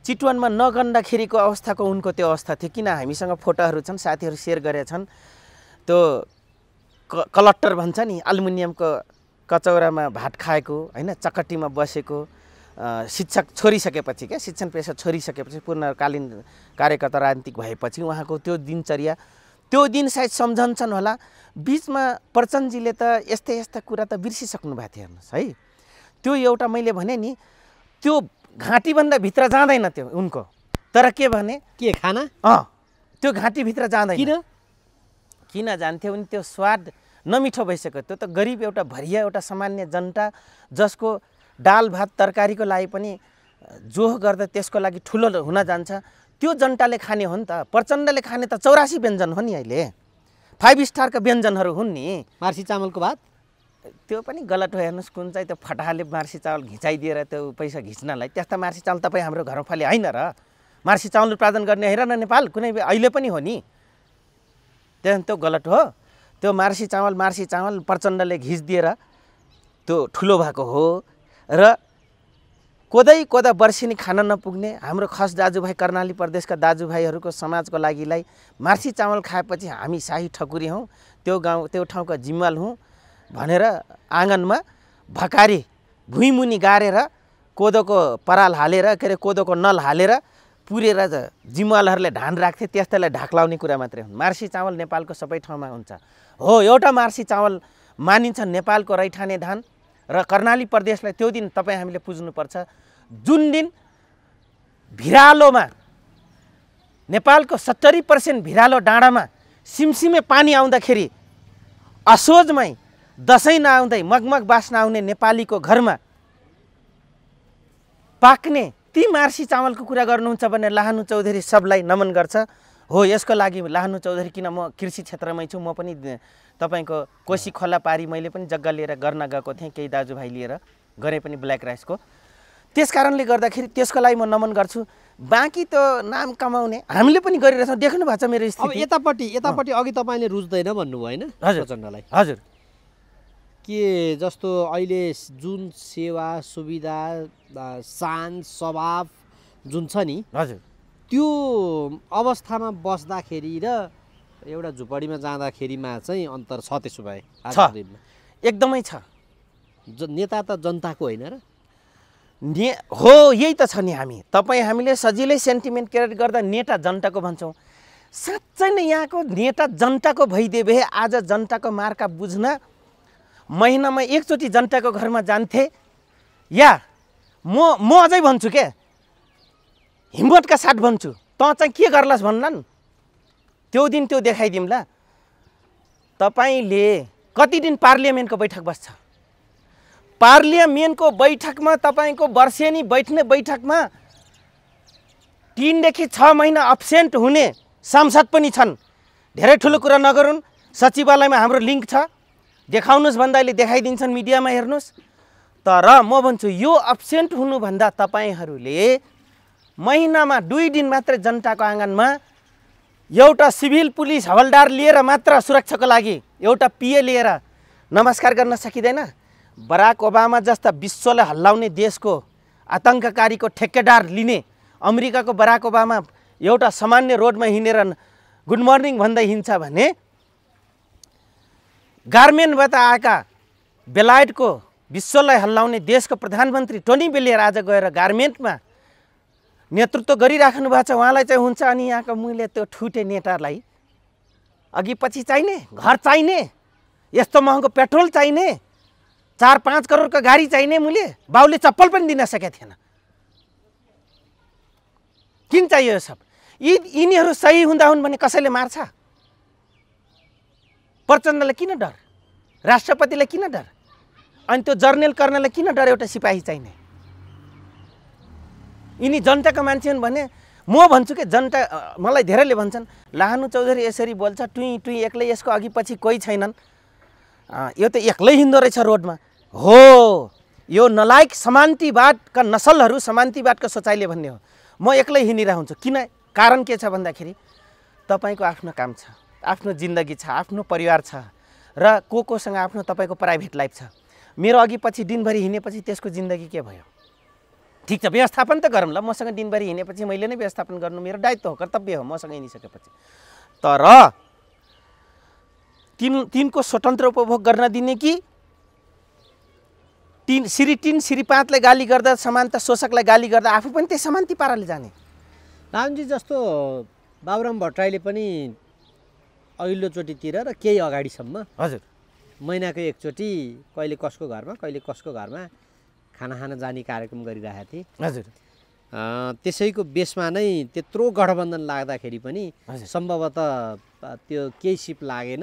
चितवनमा नगन्दाखेरिको अवस्थाको उनको त्यो अवस्था थियो किन हामीसँग फोटोहरू छन् साथीहरू सेयर गरेका छन् त्यो क कलट्टर भन्छ नि अल्मुनियमको कचौरामा भात खाएको होइन चकटीमा बसेको शिक्षक छोडिसकेपछि क्या शिक्षण पेसा छोडिसकेपछि पूर्णकालीन कार्यकर्ता राजनीतिक भएपछि उहाँको त्यो दिनचर्या त्यो दिन सायद सम्झन्छन् होला बिचमा प्रचण्डजीले त यस्तै यस्ता कुरा त बिर्सिसक्नु भएको थियो हेर्नुहोस् है त्यो एउटा मैले भने नि त्यो घाँटीभन्दा भित्र जाँदैन त्यो उनको तर के भने के खाना अँ त्यो घाँटीभित्र जाँदैन किन किन जान्थ्यो भने त्यो स्वाद नमिठो भइसक्यो त्यो त गरिब एउटा भरिया एउटा सामान्य जनता जसको दाल भात तरकारीको लागि पनि जोह गर्दा त्यसको लागि ठुलो हुन जान्छ त्यो जनताले खाने हो नि त प्रचण्डले खाने त चौरासी व्यञ्जन हो नि अहिले फाइभ स्टारका व्यञ्जनहरू हुन् नि मार्सी चामलको भात त्यो पनि गलत हो हेर्नुहोस् कुन चाहिँ त्यो फटाहाले मार्सी चावल घिचाइदिएर त्यो पैसा घिच्नलाई त्यस्ता मार्सी चावल तपाईँ हाम्रो घरमा फाले होइन र मार्सी चामल उत्पादन गर्ने होइन न नेपाल कुनै अहिले पनि हो नि त्यहाँ त्यो गलत हो त्यो मार्सी चामल मार्सी चामल प्रचण्डले घिचिदिएर त्यो ठुलो भएको हो र कोदै कोदा वर्षिनी खान नपुग्ने हाम्रो खस दाजुभाइ कर्णाली प्रदेशका दाजुभाइहरूको समाजको लागिलाई मार्सी चामल खाएपछि हामी शाही ठकुरी हौँ त्यो गाउँ त्यो ठाउँका जिम्मल हौँ भनेर आँगनमा भकारी भुइँमुनि गाडेर कोदोको पराल हालेर के अरे कोदोको नल हालेर पुरेर जिम्वालहरूले धान राख्थे ढाक ढाक्लाउने कुरा मात्रै हुन् मार्सी चामल नेपालको सबै ठाउँमा हुन्छ हो एउटा मार्सी चामल मानिन्छ नेपालको रैठाने धान र कर्णाली प्रदेशलाई त्यो दिन तपाईँ हामीले पुज्नुपर्छ जुन दिन भिरालोमा नेपालको सत्तरी पर्सेन्ट भिरालो डाँडामा सिमसिमे पानी आउँदाखेरि असोजमै दसैँ नआउँदै मगमग बास्न आउने नेपालीको घरमा पाक्ने ती मार्सी चामलको कुरा गर्नुहुन्छ भने लाहानु चौधरी सबलाई नमन गर्छ हो यसको लागि लाहानु चौधरी किन म कृषि क्षेत्रमै छु म पनि तपाईँको कोसी खोला पारी मैले पनि जग्गा लिएर गर्न गएको थिएँ केही दाजुभाइ लिएर गरेँ पनि ब्ल्याक राइसको त्यस कारणले गर्दाखेरि त्यसको लागि म नमन गर्छु बाँकी त नाम कमाउने हामीले पनि गरिरहेछौँ देख्नु भएको छ मेरो यतापट्टि यतापट्टि अघि तपाईँले रुच्दैन भन्नुभयो होइन हजुर हजुर के जस्तो अहिले जुन सेवा सुविधा शान स्वभाव जुन छ नि हजुर त्यो अवस्थामा बस्दाखेरि र एउटा झुपडीमा जाँदाखेरिमा चाहिँ अन्तर छ त्यसो भए एकदमै छ ज नेता त जनताको होइन र ने हो यही त छ नि हामी तपाईँ हामीले सजिलै सेन्टिमेन्ट क्रिएट गर्दा नेता जनताको भन्छौँ साँच्चै नै यहाँको नेता जनताको भइदिए भए आज जनताको मार्का बुझ्न महिनामा एकचोटि जनताको घरमा जान्थे या म म अझै भन्छु के हिम्मतका साथ भन्छु त चाहिँ के गर्लास् भन्लान् त्यो दिन त्यो देखाइदिउँला तपाईँले कति दिन पार्लियामेन्टको बैठक बस्छ पार्लियामेन्टको बैठकमा तपाईँको वर्षेनी बैठ्ने बैठकमा तिनदेखि छ महिना अब्सेन्ट हुने सांसद पनि छन् धेरै ठुलो कुरा नगरून् सचिवालयमा हाम्रो लिङ्क छ देखाउनुहोस् भन्दा अहिले देखाइदिन्छन् मिडियामा हेर्नुहोस् तर म भन्छु यो एब्सेन्ट हुनुभन्दा तपाईँहरूले महिनामा दुई दिन मात्रै जनताको आँगनमा एउटा सिभिल पुलिस हवलदार लिएर मात्र सुरक्षाको लागि एउटा पिए लिएर नमस्कार गर्न सकिँदैन बराक ओबामा जस्ता विश्वलाई हल्लाउने देशको आतङ्ककारीको ठेकेदार लिने अमेरिकाको बराक ओबामा एउटा सामान्य रोडमा हिँडेर गुड मर्निङ भन्दै हिँड्छ भने गार्मेन्टबाट आएका बेलायतको विश्वलाई हल्लाउने देशको प्रधानमन्त्री टोनी बेलियर आज गएर गार्मेन्टमा नेतृत्व गरिराख्नु भएको छ उहाँलाई चाहिँ हुन्छ अनि यहाँको मैले त्यो ठुटे नेतालाई अघि पछि चाहिने घर चाहिने यस्तो महँगो पेट्रोल चाहिने चार पाँच करोडको गाडी चाहिने मैले बाउले चप्पल पनि दिन सकेको थिएन किन चाहियो यो सब यी यिनीहरू सही हुँदा हुन् भने कसैले मार्छ प्रचण्डलाई किन डर राष्ट्रपतिलाई किन डर अनि त्यो जर्नेल कर्णलाई किन डर एउटा सिपाही चाहिने यिनी जनताको मान्छे हुन् भने म भन्छु कि जनता मलाई धेरैले भन्छन् लानु चौधरी यसरी बोल्छ टुइ टुइँ एक्लै यसको अघि पछि कोही छैनन् यो त एक्लै हिँड्दो रहेछ रोडमा हो यो नलायक समान्तिवादका नसलहरू समान्तिवादको सोचाइले भन्ने हो म एक्लै हिँडिरह हुन्छु किन कारण के छ भन्दाखेरि तपाईँको आफ्नो काम छ आफ्नो जिन्दगी छ आफ्नो परिवार छ र को कोसँग आफ्नो तपाईँको प्राइभेट लाइफ छ मेरो अघि पछि दिनभरि हिँडेपछि त्यसको जिन्दगी के भयो ठिक छ व्यवस्थापन त गरौँ ल मसँग दिनभरि हिँडेपछि मैले नै व्यवस्थापन गर्नु मेरो दायित्व हो कर्तव्य हो मसँग हिँडिसकेपछि तर तिन तिनको स्वतन्त्र उपभोग गर्न दिने कि तिन श्री तिन श्री पाँचलाई गाली गर्दा समान त शोषकलाई गाली गर्दा आफू पनि त्यही समान्ति पाराले जाने रामजी जस्तो बाबुराम भट्टराईले पनि अघिल्लोचोटितिर र केही अगाडिसम्म हजुर महिनाको एकचोटि कहिले कसको घरमा कहिले कसको घरमा खाना खान जाने कार्यक्रम गरिरहेको थिएँ हजुर त्यसैको बेसमा नै त्यत्रो गठबन्धन लाग्दाखेरि पनि सम्भवतः त्यो केही सिप लागेन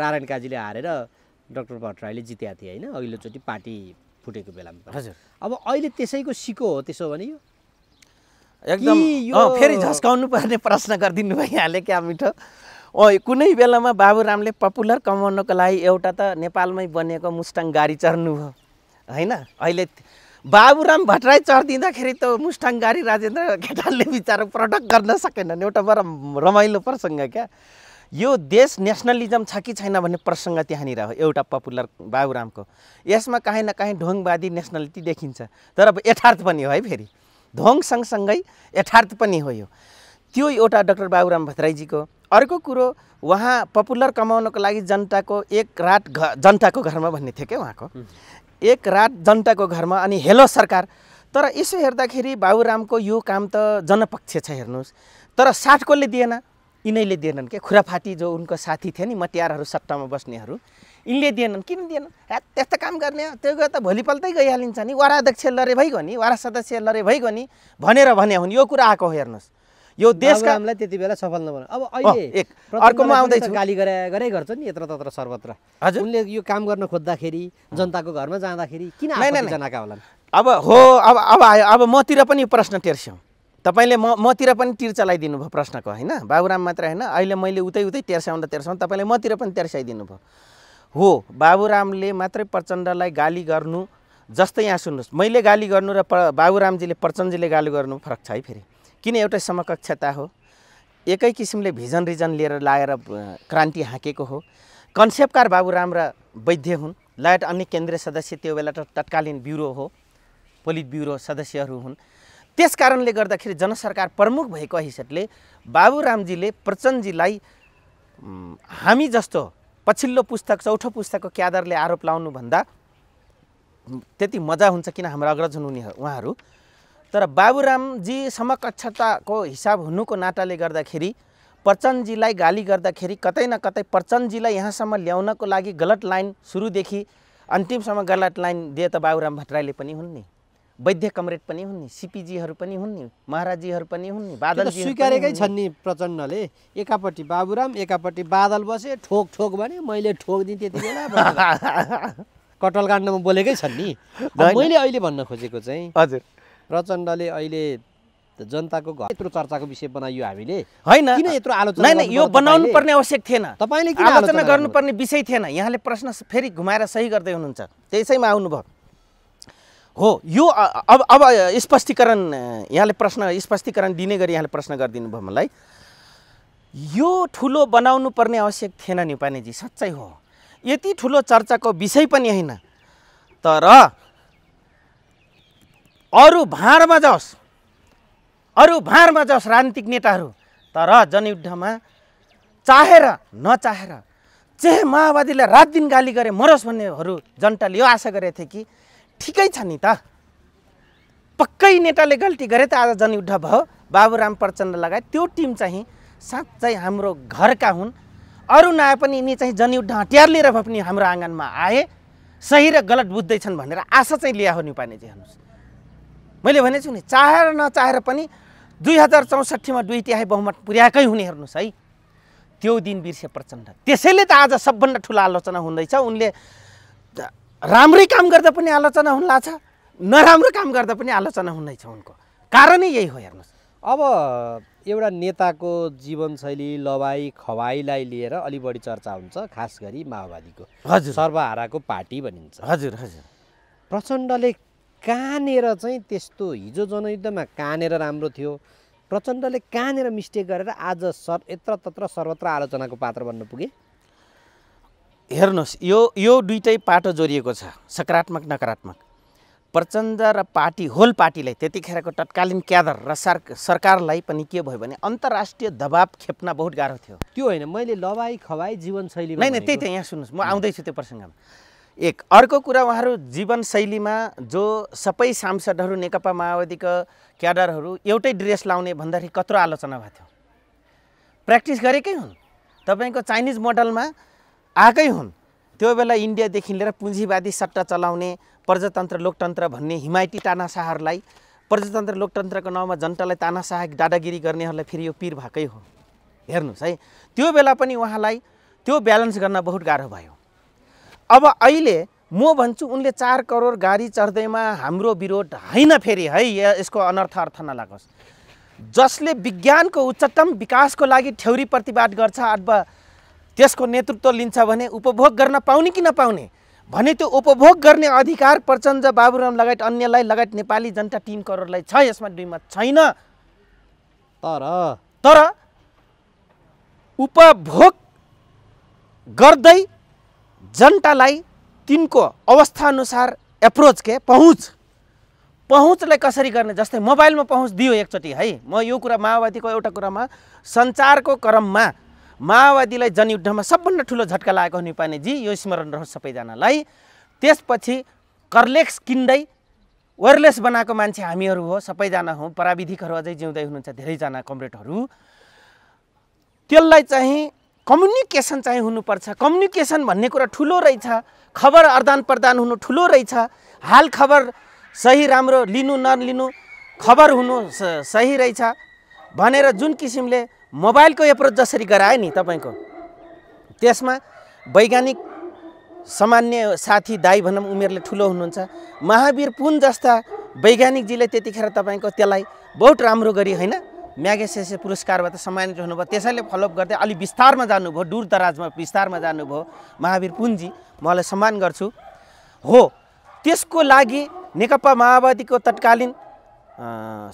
नारायण काजीले हारेर डक्टर भट्टराईले जितेका थिए होइन अहिलोचोटि पार्टी फुटेको बेलामा हजुर अब अहिले त्यसैको सिको हो त्यसो भने यो एकदम फेरि झस्काउनु पर्ने प्रश्न गरिदिनु भयो क्या मिठो कुनै बेलामा बाबुरामले पपुलर कमाउनको लागि एउटा त नेपालमै बनेको मुस्टाङ गाडी चढ्नुभयो होइन अहिले बाबुराम भट्टराई चढिदिँदाखेरि त मुस्टाङ गाडी राजेन्द्र केटालले बिचारो प्रडक्ट गर्न सकेनन् एउटा बडा रमाइलो प्रसङ्ग क्या यो देश नेसनलिजम छ कि छैन भन्ने प्रसङ्ग त्यहाँनिर हो एउटा पपुलर बाबुरामको यसमा काहीँ न काहीँ ढोङवादी नेसनलिटी देखिन्छ तर अब यथार्थ पनि हो है फेरि ढोङ सँगसँगै यथार्थ पनि हो यो त्यो एउटा डाक्टर बाबुराम भत्राईजीको अर्को कुरो उहाँ पपुलर कमाउनको लागि जनताको एक रात घ जनताको घरमा भन्ने थियो क्या उहाँको एक रात जनताको घरमा अनि हेलो सरकार तर यसो हेर्दाखेरि बाबुरामको यो काम त जनपक्ष छ हेर्नुहोस् तर साठकोले दिएन यिनैले दिएनन् क्या खुराफाटी जो उनको साथी थिए नि मटियारहरू सट्टामा बस्नेहरू यिनले दिएनन् किन दिएनन् त्यस्तो काम गर्ने त्यो गएर त भोलिपल्टै गइहालिन्छ नि वडा अध्यक्ष लरे भइगयो नि वडा सदस्य लडे भइगयो नि भनेर भने हुन् यो कुरा आएको हो हेर्नुहोस् यो देश हामीलाई त्यति बेला सफल नभन अब अहिले अर्कोमा आउँदैछ गाली गरे गरे गर्छ नि यत्र तत्र सर्वत्र हजुर उनले यो काम गर्न खोज्दाखेरि जनताको घरमा जाँदाखेरि किन जनाका होला अब हो अब अब आयो अब मतिर पनि प्रश्न टेर्स्यौँ तपाईँले म मतिर पनि तिर चलाइदिनु भयो प्रश्नको होइन बाबुराम मात्र होइन अहिले मैले उतै उतै तेर्स्याउँदा तेर्स्याउँ तपाईँले मतिर पनि तेर्स्याइदिनु भयो हो बाबुरामले मात्रै प्रचण्डलाई गाली गर्नु जस्तै यहाँ सुन्नुहोस् मैले गाली गर्नु र बाबुरामजीले प्रचण्डजीले गाली गर्नु फरक छ है फेरि किन एउटै समकक्षता हो एकै किसिमले भिजन रिजन लिएर लाएर क्रान्ति हाँकेको हो कन्सेप्टकार बाबुराम र वैद्य हुन् लगायत अन्य केन्द्रीय सदस्य त्यो बेला त तत्कालीन ब्युरो हो पोलिट ब्युरो सदस्यहरू हुन् त्यस कारणले गर्दाखेरि जनसरकार प्रमुख भएको हैसियतले बाबुरामजीले प्रचण्डजीलाई हामी जस्तो पछिल्लो पुस्तक चौथो पुस्तकको क्यादरले आरोप लाउनुभन्दा त्यति मजा हुन्छ किन हाम्रो अग्रज हुनुहुने उहाँहरू तर बाबुरामजी समकक्षताको हिसाब हुनुको नाताले गर्दाखेरि प्रचण्डजीलाई गाली गर्दाखेरि कतै न कतै प्रचण्डजीलाई यहाँसम्म ल्याउनको लागि गलत लाइन सुरुदेखि अन्तिमसम्म गलत लाइन दिए त बाबुराम भट्टराईले पनि हुन् नि वैद्य कमरेड पनि हुन् नि सिपिजीहरू पनि हुन् नि महाराजीहरू पनि हुन् नि बादल स्वीकारेकै छन् नि प्रचण्डले एकापट्टि बाबुराम एकापट्टि बादल बसे ठोक ठोक भने मैले ठोक दिएँ त्यति बेला कटल काण्डमा बोलेकै छन् नि मैले अहिले भन्न खोजेको चाहिँ हजुर प्रचण्डले अहिले जनताको घर यत्रो चर्चाको विषय बनाइयो हामीले होइन किन यत्रो आलोचना नै यो बनाउनु पर्ने आवश्यक थिएन तपाईँले किन आलोचना गर्नुपर्ने विषय थिएन यहाँले प्रश्न फेरि घुमाएर सही गर्दै हुनुहुन्छ त्यसैमा आउनुभयो हो यो अब अब स्पष्टीकरण यहाँले प्रश्न स्पष्टीकरण दिने गरी यहाँले प्रश्न गरिदिनु भयो मलाई यो ठुलो बनाउनु पर्ने आवश्यक थिएन न्युपानेजी साँच्चै हो यति ठुलो चर्चाको विषय पनि होइन तर अरू भाँडमा जाओस् अरू भाँडमा जाओस् राजनीतिक नेताहरू तर जनयुद्धमा चाहेर नचाहेर चाहिँ माओवादीलाई रात दिन गाली गरे मरोस् भन्नेहरू जनताले यो आशा गरेको थिए कि ठिकै छ नि त पक्कै नेताले गल्ती गरे त आज जनयुद्ध भयो बाबुराम प्रचण्ड लगायत त्यो टिम चाहिँ साँच्चै हाम्रो घरका हुन् अरू नआए पनि यिनी चाहिँ जनयुद्ध हतियार लिएर भए पनि हाम्रो आँगनमा आए सही र गलत बुझ्दैछन् भनेर आशा चाहिँ लिया हो चाहिँ हेर्नुहोस् मैले भनेको छु नि चाहेर नचाहेर पनि दुई हजार चौसठीमा दुई तिहाई बहुमत पुर्याएकै हुने हेर्नुहोस् है त्यो दिन बिर्से प्रचण्ड त्यसैले त आज सबभन्दा ठुलो आलोचना हुँदैछ उनले राम्रै काम गर्दा पनि आलोचना हुन लाछ नराम्रो काम गर्दा पनि आलोचना हुँदैछ उनको कारणै यही हो हेर्नुहोस् अब एउटा नेताको जीवनशैली लवाई खवाईलाई लिएर अलि बढी चर्चा हुन्छ खास गरी माओवादीको हजुर सर्वहाराको पार्टी भनिन्छ हजुर हजुर प्रचण्डले कहाँनिर चाहिँ त्यस्तो हिजो जनयुद्धमा कहाँनिर राम्रो थियो प्रचण्डले कहाँनिर मिस्टेक गरेर आज सर यत्र तत्र सर्वत्र आलोचनाको पात्र बन्न पुगे हेर्नुहोस् यो यो दुइटै पाटो जोडिएको छ सकारात्मक नकारात्मक प्रचण्ड र पार्टी होल पार्टीलाई त्यतिखेरको तत्कालीन क्यादर र सर सरकारलाई पनि के भयो भने अन्तर्राष्ट्रिय दबाब खेप्न बहुत गाह्रो थियो त्यो होइन मैले लवाई खवाई जीवनशैली नै त्यही त यहाँ सुन्नुहोस् म आउँदैछु त्यो प्रसङ्गमा एक अर्को कुरा उहाँहरू जीवनशैलीमा जो सबै सांसदहरू नेकपा माओवादीका क्याडरहरू एउटै ड्रेस लाउने भन्दाखेरि कत्रो आलोचना भएको थियो प्र्याक्टिस गरेकै हुन् तपाईँको चाइनिज मोडलमा आएकै हुन् त्यो बेला इन्डियादेखि लिएर पुँजीवादी सट्टा चलाउने प्रजातन्त्र लोकतन्त्र भन्ने हिमायती तानासाहहरूलाई प्रजातन्त्र लोकतन्त्रको नाउँमा जनतालाई तानासाह दादागिरी गर्नेहरूलाई फेरि यो पिर भएकै हो हेर्नुहोस् है त्यो बेला पनि उहाँलाई त्यो ब्यालेन्स गर्न बहुत गाह्रो भयो अब अहिले म भन्छु उनले चार करोड गाडी चढ्दैमा हाम्रो विरोध होइन फेरि है यसको अनर्थ अर्थ नलागोस् जसले विज्ञानको उच्चतम विकासको लागि ठ्याउरी प्रतिवाद गर्छ अथवा त्यसको नेतृत्व लिन्छ भने उपभोग गर्न पाउने कि नपाउने भने त्यो उपभोग गर्ने अधिकार प्रचण्ड बाबुराम लगायत अन्यलाई लगायत नेपाली जनता तिन करोडलाई छ यसमा दुईमत छैन तर तर उपभोग गर्दै जनतालाई तिनको अवस्थाअनुसार एप्रोच के पहुँच पहुँचलाई कसरी गर्ने जस्तै मोबाइलमा पहुँच दियो एकचोटि है म यो कुरा माओवादीको एउटा कुरामा सञ्चारको क्रममा माओवादीलाई जनयुद्धमा सबभन्दा ठुलो झट्का लागेको नेपालीजी यो स्मरण रहोस् सबैजनालाई त्यसपछि कर्लेक्स किन्दै वेयरलेस बनाएको मान्छे हामीहरू हो सबैजना हौँ प्राविधिकहरू अझै जिउँदै हुनुहुन्छ धेरैजना कमरेडहरू त्यसलाई चाहिँ कम्युनिकेसन चाहिँ हुनुपर्छ कम्युनिकेसन भन्ने कुरा ठुलो रहेछ खबर आदान प्रदान हुनु ठुलो रहेछ हाल खबर सही राम्रो लिनु नलिनु खबर हुनु सही रहेछ भनेर जुन किसिमले मोबाइलको एप्रोच जसरी गरायो नि तपाईँको त्यसमा वैज्ञानिक सामान्य साथी दाई भनौँ उमेरले ठुलो हुनुहुन्छ महावीर पुन जस्ता वैज्ञानिकजीले त्यतिखेर तपाईँको त्यसलाई बहुत राम्रो गरी होइन म्यागेसेसे पुरस्कारबाट सम्मानित हुनुभयो त्यसैले फलोअप गर्दै अलिक विस्तारमा जानुभयो दूर दराजमा विस्तारमा जानुभयो महावीर पुन्जी म सम्मान गर्छु हो त्यसको लागि नेकपा माओवादीको तत्कालीन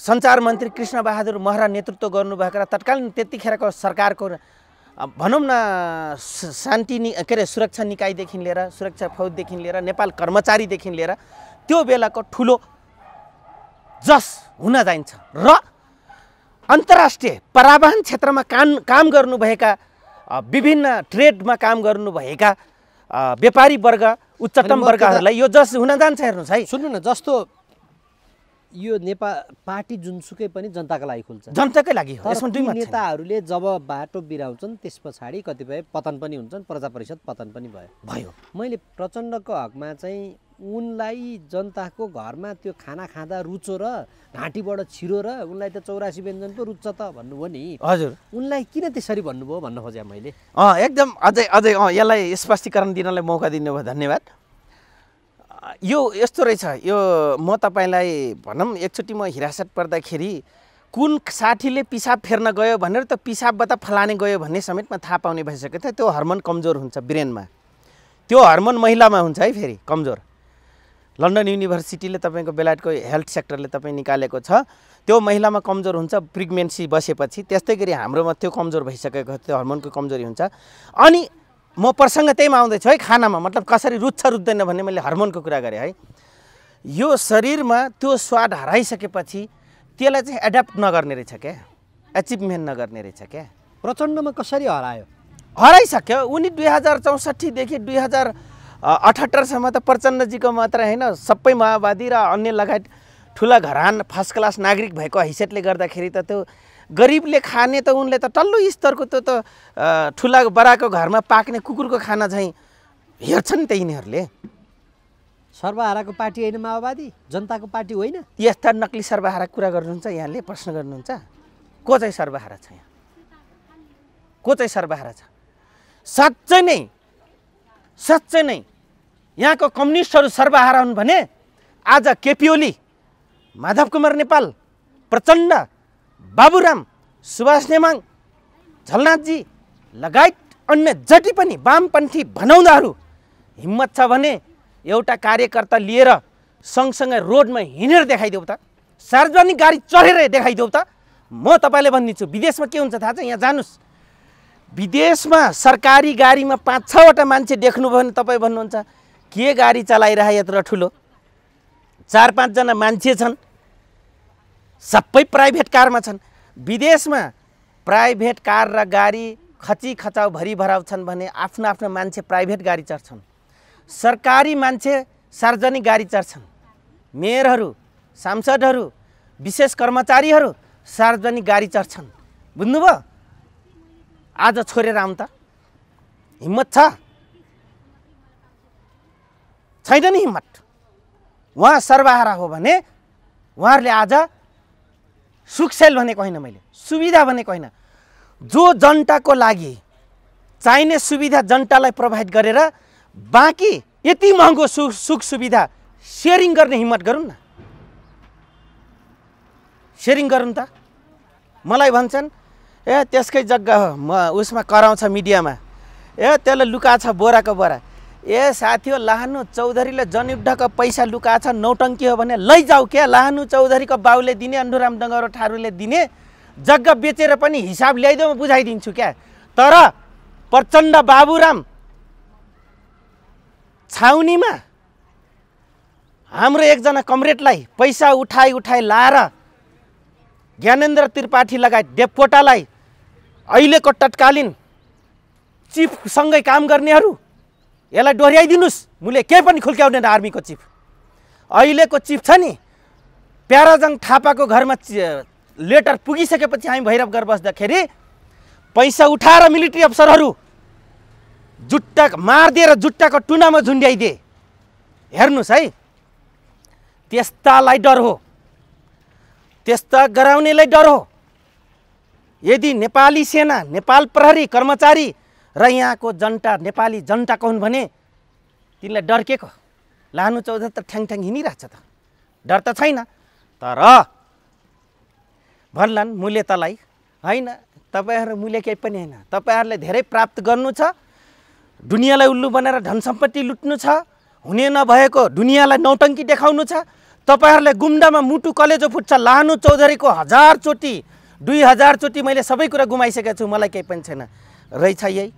सञ्चार मन्त्री कृष्णबहादुर महरा नेतृत्व गर्नुभएको र तत्कालीन त्यतिखेरको सरकारको भनौँ न शान्ति नि के अरे सुरक्षा निकायदेखि लिएर सुरक्षा फौजदेखि लिएर नेपाल कर्मचारीदेखि लिएर त्यो बेलाको ठुलो जस हुन जाइन्छ र अन्तर्राष्ट्रिय परावहन क्षेत्रमा काम काम गर्नुभएका विभिन्न ट्रेडमा काम गर्नुभएका व्यापारी वर्ग उच्चतम वर्गहरूलाई यो जस हुन जान्छ हेर्नुहोस् है सुन्नु न जस्तो यो नेपाल पार्टी जुनसुकै पनि जनताको लागि खुल्छ जनताकै लागि नेताहरूले जब बाटो बिराउँछन् त्यस पछाडि कतिपय पतन पनि हुन्छन् प्रजा परिषद पतन पनि भयो भयो मैले प्रचण्डको हकमा चाहिँ उनलाई जनताको घरमा त्यो खाना खाँदा रुचो र घाँटीबाट छिरो र उनलाई त चौरासी व्यञ्जन पो रुच्छ त भन्नुभयो नि हजुर उनलाई किन त्यसरी भन्नुभयो भन्न खोजेँ मैले अँ एकदम अझै अझै अँ यसलाई स्पष्टीकरण दिनलाई मौका दिनुभयो धन्यवाद यो यस्तो रहेछ यो म तपाईँलाई भनौँ एकचोटि म हिरासत पर्दाखेरि कुन साथीले पिसाब फेर्न गयो भनेर त पिसाबबाट फलाने गयो भन्ने समेतमा थाहा पाउने भइसकेको थियो त्यो हर्मोन कमजोर हुन्छ ब्रेनमा त्यो हर्मोन महिलामा हुन्छ है फेरि कमजोर लन्डन युनिभर्सिटीले तपाईँको बेलायतको हेल्थ सेक्टरले तपाईँ निकालेको छ त्यो महिलामा कमजोर हुन्छ प्रेग्नेन्सी बसेपछि त्यस्तै गरी हाम्रोमा त्यो कमजोर भइसकेको त्यो हर्मोनको कमजोरी हुन्छ अनि म प्रसङ्ग त्यहीमा आउँदैछु है खानामा मतलब कसरी रुच्छ रुच्दैन भन्ने मैले हर्मोनको कुरा गरेँ है यो शरीरमा त्यो स्वाद हराइसकेपछि त्यसलाई चाहिँ एड्याप्ट नगर्ने रहेछ क्या एचिभमेन्ट नगर्ने रहेछ क्या प्रचण्डमा कसरी हरायो हराइसक्यो उनी दुई हजार चौसठीदेखि दुई हजार अठहत्तरसम्म त प्रचण्डजीको मात्र होइन सबै माओवादी र अन्य लगायत ठुला घरान फर्स्ट क्लास नागरिक भएको हैसियतले गर्दाखेरि त त्यो गरिबले खाने त उनले त टल्लो स्तरको त्यो त ठुला बराको घरमा पाक्ने कुकुरको खाना झैँ हेर्छन् त यिनीहरूले सर्वहाराको पार्टी होइन माओवादी जनताको पार्टी होइन यस्ता नक्ली सर्वहारा कुरा गर्नुहुन्छ यहाँले प्रश्न गर्नुहुन्छ को चाहिँ सर्वहारा छ यहाँ को चाहिँ सर्वहारा छ साँच्चै नै साँच्चै नै यहाँको कम्युनिस्टहरू सर्वहारा हुन् भने आज केपी ओली माधव कुमार नेपाल प्रचण्ड बाबुराम सुभाष नेमाङ झलनाथजी लगायत अन्य जति पनि वामपन्थी भनाउँदाहरू हिम्मत छ भने एउटा कार्यकर्ता लिएर सँगसँगै रोडमा हिँडेर देखाइदेऊ त सार्वजनिक गाडी चढेर देखाइदेऊ त म तपाईँले भनिदिन्छु विदेशमा के हुन्छ थाहा छ यहाँ जानुहोस् विदेशमा सरकारी गाडीमा पाँच छवटा मान्छे देख्नुभयो भने तपाईँ भन्नुहुन्छ के गाडी चलाइरहे यत्र ठुलो चार पाँचजना मान्छे छन् सबै प्राइभेट कारमा छन् विदेशमा प्राइभेट कार र गाडी खची खचाउ भराउ छन् भने आफ्नो आफ्नो मान्छे प्राइभेट गाडी चढ्छन् सरकारी मान्छे सार्वजनिक गाडी चढ्छन् मेयरहरू सांसदहरू विशेष कर्मचारीहरू सार्वजनिक गाडी चढ्छन् बुझ्नुभयो आज छोडेर आउँ त हिम्मत छ छैन नि हिम्मत उहाँ सर्वहारा हो भने उहाँहरूले आज सुखसेल भनेको होइन मैले सुविधा भनेको होइन जो जनताको लागि चाहिने सुविधा जनतालाई प्रोभाइड गरेर बाँकी यति महँगो सु सुख सुविधा सेयरिङ गर्ने हिम्मत गरौँ न सेयरिङ गरौँ त मलाई भन्छन् ए त्यसकै जग्गा हो म उसमा कराउँछ मिडियामा ए त्यसले लुका छ बोराको बोरा ए साथी हो लाहानु चौधरीले जनयुद्धको पैसा लुका छ नौटङ्की हो भने लैजाऊ क्या लाहानु चौधरीको बाउले दिने अन्डुराम डङ्गरो ठारूले दिने जग्गा बेचेर पनि हिसाब ल्याइदेऊ म बुझाइदिन्छु क्या तर प्रचण्ड बाबुराम छाउनीमा हाम्रो एकजना कमरेडलाई पैसा उठाइ उठाइ लाएर ज्ञानेन्द्र त्रिपाठी लगायत देवकोटालाई अहिलेको तत्कालीन चिफसँगै काम गर्नेहरू यसलाई डोर्याइदिनुहोस् मुले केही पनि खुल्क्याउँदैन आर्मीको चिफ अहिलेको चिफ छ नि प्याराजङ थापाको घरमा लेटर पुगिसकेपछि हामी भैरव घर बस्दाखेरि पैसा उठाएर मिलिट्री अफसरहरू जुट्टा मारिदिएर जुट्टाको टुनामा झुन्ड्याइदिए हेर्नुहोस् है त्यस्तालाई डर हो त्यस्ता गराउनेलाई डर हो यदि नेपाली सेना नेपाल प्रहरी कर्मचारी र यहाँको जनता नेपाली जनताको हुन् भने तिनलाई डर के को लानु ठ्याङ त ठ्याङठ्याङ छ त डर त छैन तर भन्लान् मूल्य तलाई होइन तपाईँहरू मूल्य केही पनि होइन तपाईँहरूले धेरै प्राप्त गर्नु छ दुनियाँलाई उल्लु बनाएर धन सम्पत्ति लुट्नु छ हुने नभएको दुनियाँलाई नौटङ्की देखाउनु छ तपाईँहरूले गुम्डामा मुटु कलेजो फुट्छ लानु चौधरीको हजारचोटि दुई हजारचोटि मैले सबै कुरा गुमाइसकेको छु मलाई केही पनि छैन रहेछ यही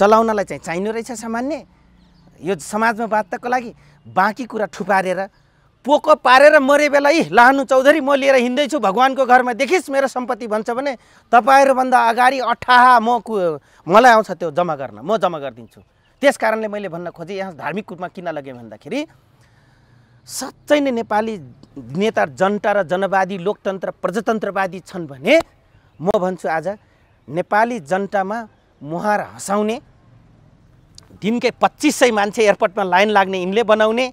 चलाउनलाई चाहिँ चाहिनु रहेछ सामान्य यो समाजमा बाँच्नको लागि बाँकी कुरा ठुपारेर पोको पारेर मरे बेला यी लानु चौधरी म लिएर हिँड्दैछु भगवान्को घरमा देखिस् मेरो सम्पत्ति भन्छ भने तपाईँहरूभन्दा अगाडि अठाहा म मलाई आउँछ त्यो जम्मा गर्न म जम्मा गरिदिन्छु त्यस कारणले मैले भन्न खोजेँ यहाँ धार्मिक रूपमा किन लगेँ भन्दाखेरि साँच्चै नै नेपाली नेता जनता र जनवादी लोकतन्त्र प्रजातन्त्रवादी छन् भने म भन्छु आज नेपाली जनतामा मुहार हँसाउने दिनकै पच्चिस सय मान्छे एयरपोर्टमा लाइन लाग्ने यिनले बनाउने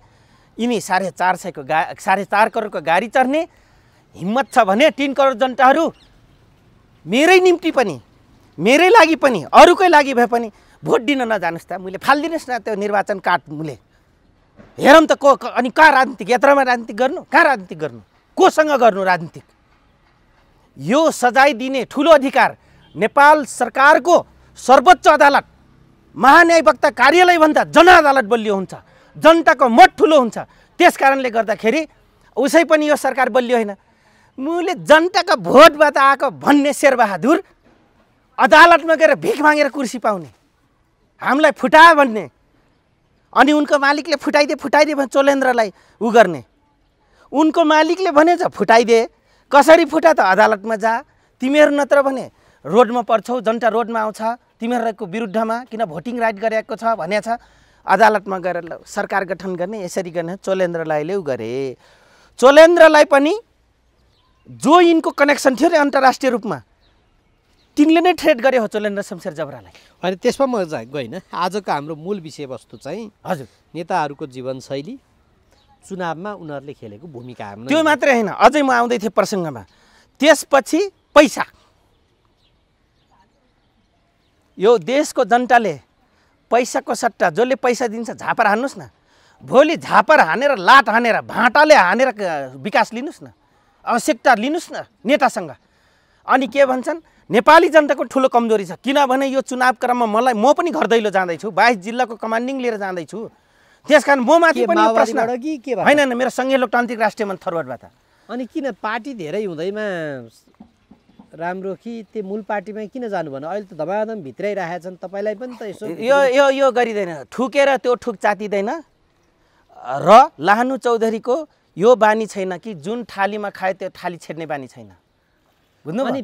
यिनी साढे चार सयको गा साढे चार करोडको गाडी चढ्ने हिम्मत छ भने तिन करोड जनताहरू मेरै निम्ति पनि मेरै लागि पनि अरूकै लागि भए पनि भोट दिन नजानुहोस् त मैले फालिदिनुहोस् न त्यो निर्वाचन कार्ड मुले हेरौँ त को अनि कहाँ राजनीतिक यात्रामा राजनीतिक गर्नु कहाँ राजनीतिक गर्नु कोसँग गर्नु राजनीतिक यो सजाय दिने ठुलो अधिकार नेपाल सरकारको सर्वोच्च अदालत महान्यायवक्ता कार्यालयभन्दा जन अदालत बलियो हुन्छ जनताको मत ठुलो हुन्छ त्यस कारणले गर्दाखेरि उसै पनि यो सरकार बलियो होइन मैले जनताको भोटबाट आएको भन्ने शेरबहादुर अदालतमा गएर भिख मागेर कुर्सी पाउने हामीलाई फुटा भन्ने अनि उनको मालिकले फुटाइदिए फुटाइदिए भने चोलेन्द्रलाई उ गर्ने उनको मालिकले भनेछ फुटाइदिए कसरी फुटा त अदालतमा जा तिमीहरू नत्र भने रोडमा पर्छौ जनता रोडमा आउँछ तिमीहरूको विरुद्धमा किन भोटिङ राइट गरेको छ भने छ अदालतमा गएर सरकार गठन गर्ने यसरी गर्ने चोलेन्द्रलाईले ऊ गरे चोलेन्द्रलाई पनि जो यिनको कनेक्सन थियो अरे अन्तर्राष्ट्रिय रूपमा तिनले नै ट्रेड गरे हो चोलेन्द्र शमशेर जबरालाई होइन त्यसमा म गइनँ आजको हाम्रो मूल विषयवस्तु चाहिँ हजुर नेताहरूको जीवनशैली चुनावमा उनीहरूले खेलेको भूमिका त्यो मात्रै होइन अझै म आउँदै थिएँ प्रसङ्गमा त्यसपछि पैसा यो देशको जनताले पैसाको सट्टा जसले पैसा दिन्छ झापर हान्नुहोस् न भोलि झापर हानेर लाट हानेर भाँटाले हानेर विकास लिनुहोस् न आवश्यकता लिनुहोस् न नेतासँग अनि के भन्छन् नेपाली जनताको ठुलो कमजोरी छ किनभने यो चुनाव क्रममा मलाई म पनि घर दैलो जाँदैछु बाइस जिल्लाको कमान्डिङ लिएर जाँदैछु त्यस कारण म माथि पनि प्रश्न होइन होइन मेरो सङ्घीय लोकतान्त्रिक राष्ट्रिय मन थर्वडबाट अनि किन पार्टी धेरै हुँदैमा राम्रो कि त्यो मूल पार्टीमा किन जानु भन अहिले त धमाधम भित्रै राखेका छन् तपाईँलाई पनि त यसो यो यो यो गरिँदैन ठुकेर त्यो ठुक चातिँदैन र लानु चौधरीको यो बानी छैन कि जुन थालीमा खायो त्यो थाली छेड्ने बानी छैन बुझ्नु अनि